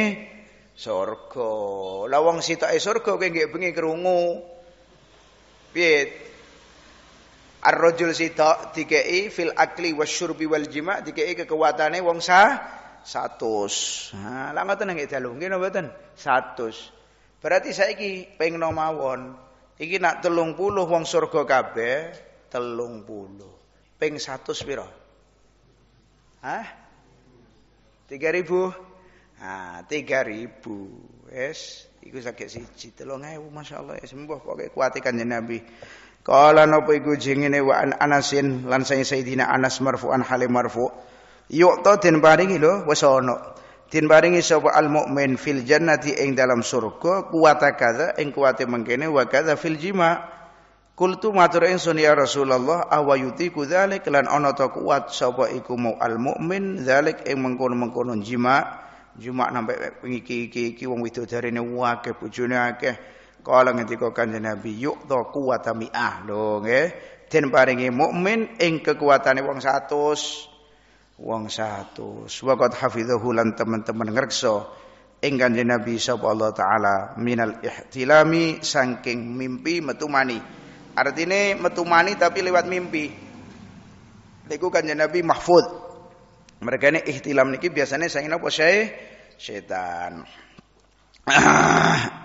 surga. Lah wong sitoke surga kowe nggih bengi krungu. Piye Arrojul rajul sitok dikei fil akli wa syurbi wal jima dikei kekuatannya wong sah satus. Nah, lah ngoten nggih dalu, nggih mboten? Satus. Berarti saiki pengen mawon, iki nak telung puluh wong surga kabeh, telung puluh. Ping satus piro? ah Tiga ribu? ah tiga ribu. es iku sakit siji, telung ewu, Masya Allah. Ya, sembuh, pokoknya kuatikan ya Nabi. Qala nopo iku jengene wa an Anasin lan Sayyidina Anas an hale marfu. Yu'ta den paringi lo wis ana. Den paringi sapa al mukmin fil jannati ing dalam surga kuwata kaza ing kuwate mengkene wa fil jima. Kultu matur ingsun ya Rasulullah awayuti ku dzalik lan ono ta kuat sapa iku mau al mukmin dzalik ing mengkono-mengkono jima. Jima nampe iki iki iki wong wedodarene akeh bojone akeh. Kala ngendika Kanjeng Nabi yuqta quwata mi'ah lho nggih eh. den paringi mukmin ing kekuatane wong 100 wong 100 waqad hafizahu lan teman-teman ngrekso ing Kanjeng Nabi sapa Allah taala minal ihtilami saking mimpi metu mani artine metu mani tapi lewat mimpi niku Kanjeng Nabi mahfud mereka ini ihtilam niki biasanya saya apa saya setan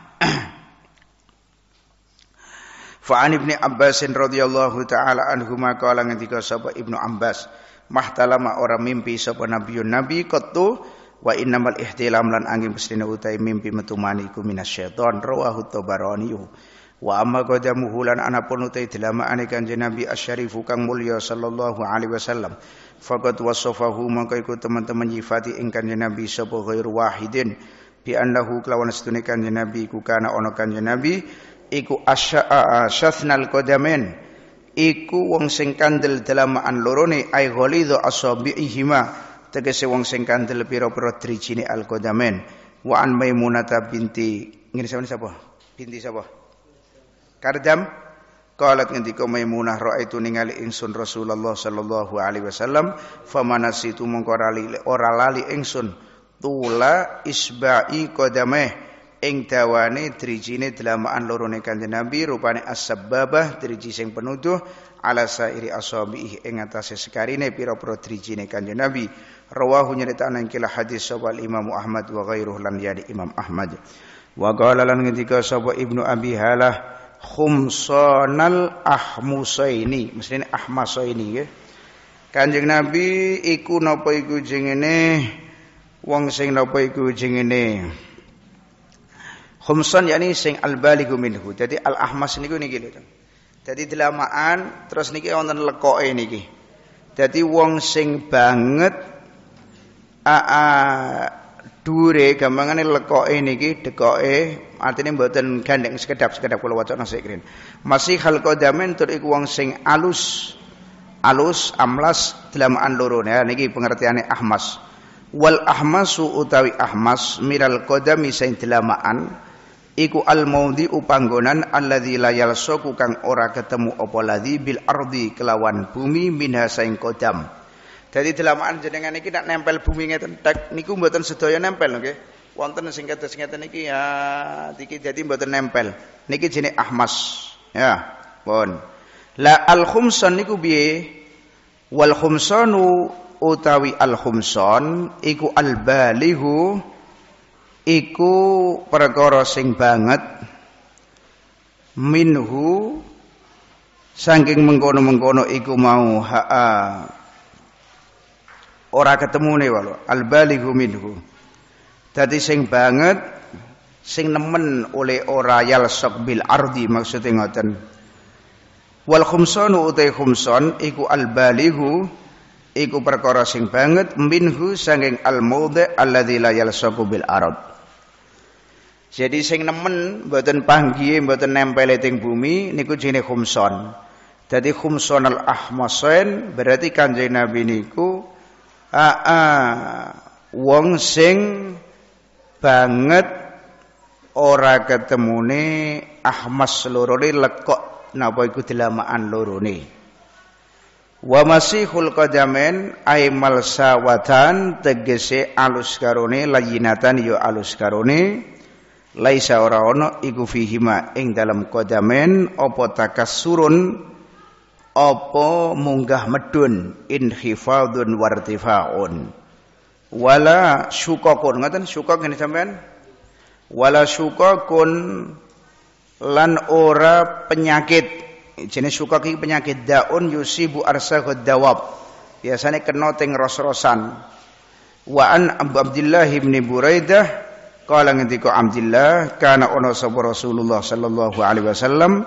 Fa'ani an Ibnu Abbas radhiyallahu taala anhuma qala ngendika sapa Ibnu Abbas mahtalama ora mimpi sapa Nabiun nabi qattu wa innamal ihtilam lan angin pesine utai mimpi metu maniku minasyaiton rawahu tabarani wa amma qadamuhu ana anapun utai ane kanjeng nabi asyarifu kang mulya sallallahu alaihi wasallam faqad wasafahu mangka iku teman-teman nyifati ing kanjeng nabi sapa ghairu wahidin bi annahu kelawan setune kanjeng nabi iku kana ana kanjeng nabi iku asya'a syathnal iku wong sing kandel anlorone lorone ay ghalidhu asabi'ihima tegese wong sing kandel pira-pira drijine al qadamin wa an maimunata binti ngene sampeyan sapa binti sapa Kardam Qalat ngendika Maimunah itu ningali insun Rasulullah sallallahu alaihi wasallam famanasitu mongko ora lali ingsun tula isba'i qadameh ing dawane drijine delamaan lorone Kanjeng Nabi rupane as-sababah driji sing penuduh ala sairi asabihi ing atase sekarine pira-pira drijine Kanjeng Nabi rawahu nyeritakna ing kila hadis sapa Imam Ahmad wa ghairuh lan yani Imam Ahmad wa qala lan ngendika sapa Ibnu Abi Halah khumsanal ahmusaini mestine ahmasaini ya Kanjeng Nabi iku napa iku jengene wong sing napa iku jengene Khumsun yakni sing al balighu minhu. Jadi al ahmas niku niki lho. jadi delamaan terus niki wonten lekoke niki. jadi wong sing banget a, -a dure gampangane lekoke niki dekoke artine mboten gandeng sekedap sekedap kula wacana sikrin. Masih hal damin tur iku wong sing alus alus amlas delamaan loro ya niki pengertiane ahmas. Wal ahmasu utawi ahmas miral qadami sing delamaan iku al maudi panggonan alladzi la yalsaku kang ora ketemu apa ladzi bil ardi kelawan bumi minha saing kodam dadi delamaan jenengan iki nak nempel bumi ngeten tek niku mboten sedaya nempel nggih wonten sing kados ngeten iki ya iki dadi mboten nempel niki jenenge ahmas ya pun la al khumsan niku biye wal khumsanu utawi al khumsan iku al balihu iku perkara sing banget minhu saking mengkono-mengkono iku mau ha'a ora ketemu nih, al balighu minhu dadi sing banget sing nemen oleh ora yal bil ardi maksudnya ngoten wal khumsanu utai khumson iku al iku perkara sing banget minhu saking al mawdhi alladzi la yalsaqu bil ard jadi sing nemen mboten panggihe mboten nempel teng bumi niku jenenge khumson. Jadi khumson al ahmasen berarti kanjeng Nabi niku aa wong sing banget ora ketemune ahmas lorone lekok napa iku delamaan lorone. wa masihul qadamen aimal sawatan tegese alus karone layinatan yo ya alus karone laisa ora ono iku fihima ing dalam kodamen opo takasurun opo munggah medun inhifadun wartifaun wala syukokun ngoten syukok ini sampean wala syukokun lan ora penyakit jenis syukok iki penyakit daun yusibu arsahud dawab biasanya kena teng ros-rosan wa an Abu Abdullah bin Buraidah Kala ngendika Abdullah kana ana sapa Rasulullah sallallahu alaihi wasallam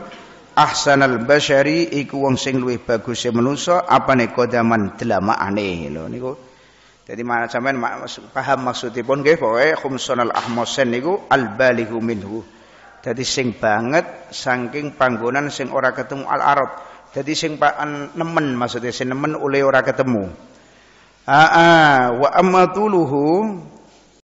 ahsanal basyari iku wong sing luwih baguse manusa apane kodaman delamaane lho niku dadi mana sampean paham maksudipun nggih pokoke khumsunal ahmasan niku al balighu minhu dadi sing banget saking panggonan sing ora ketemu al arab dadi sing nemen maksudnya sing nemen oleh ora ketemu aa wa tuluhu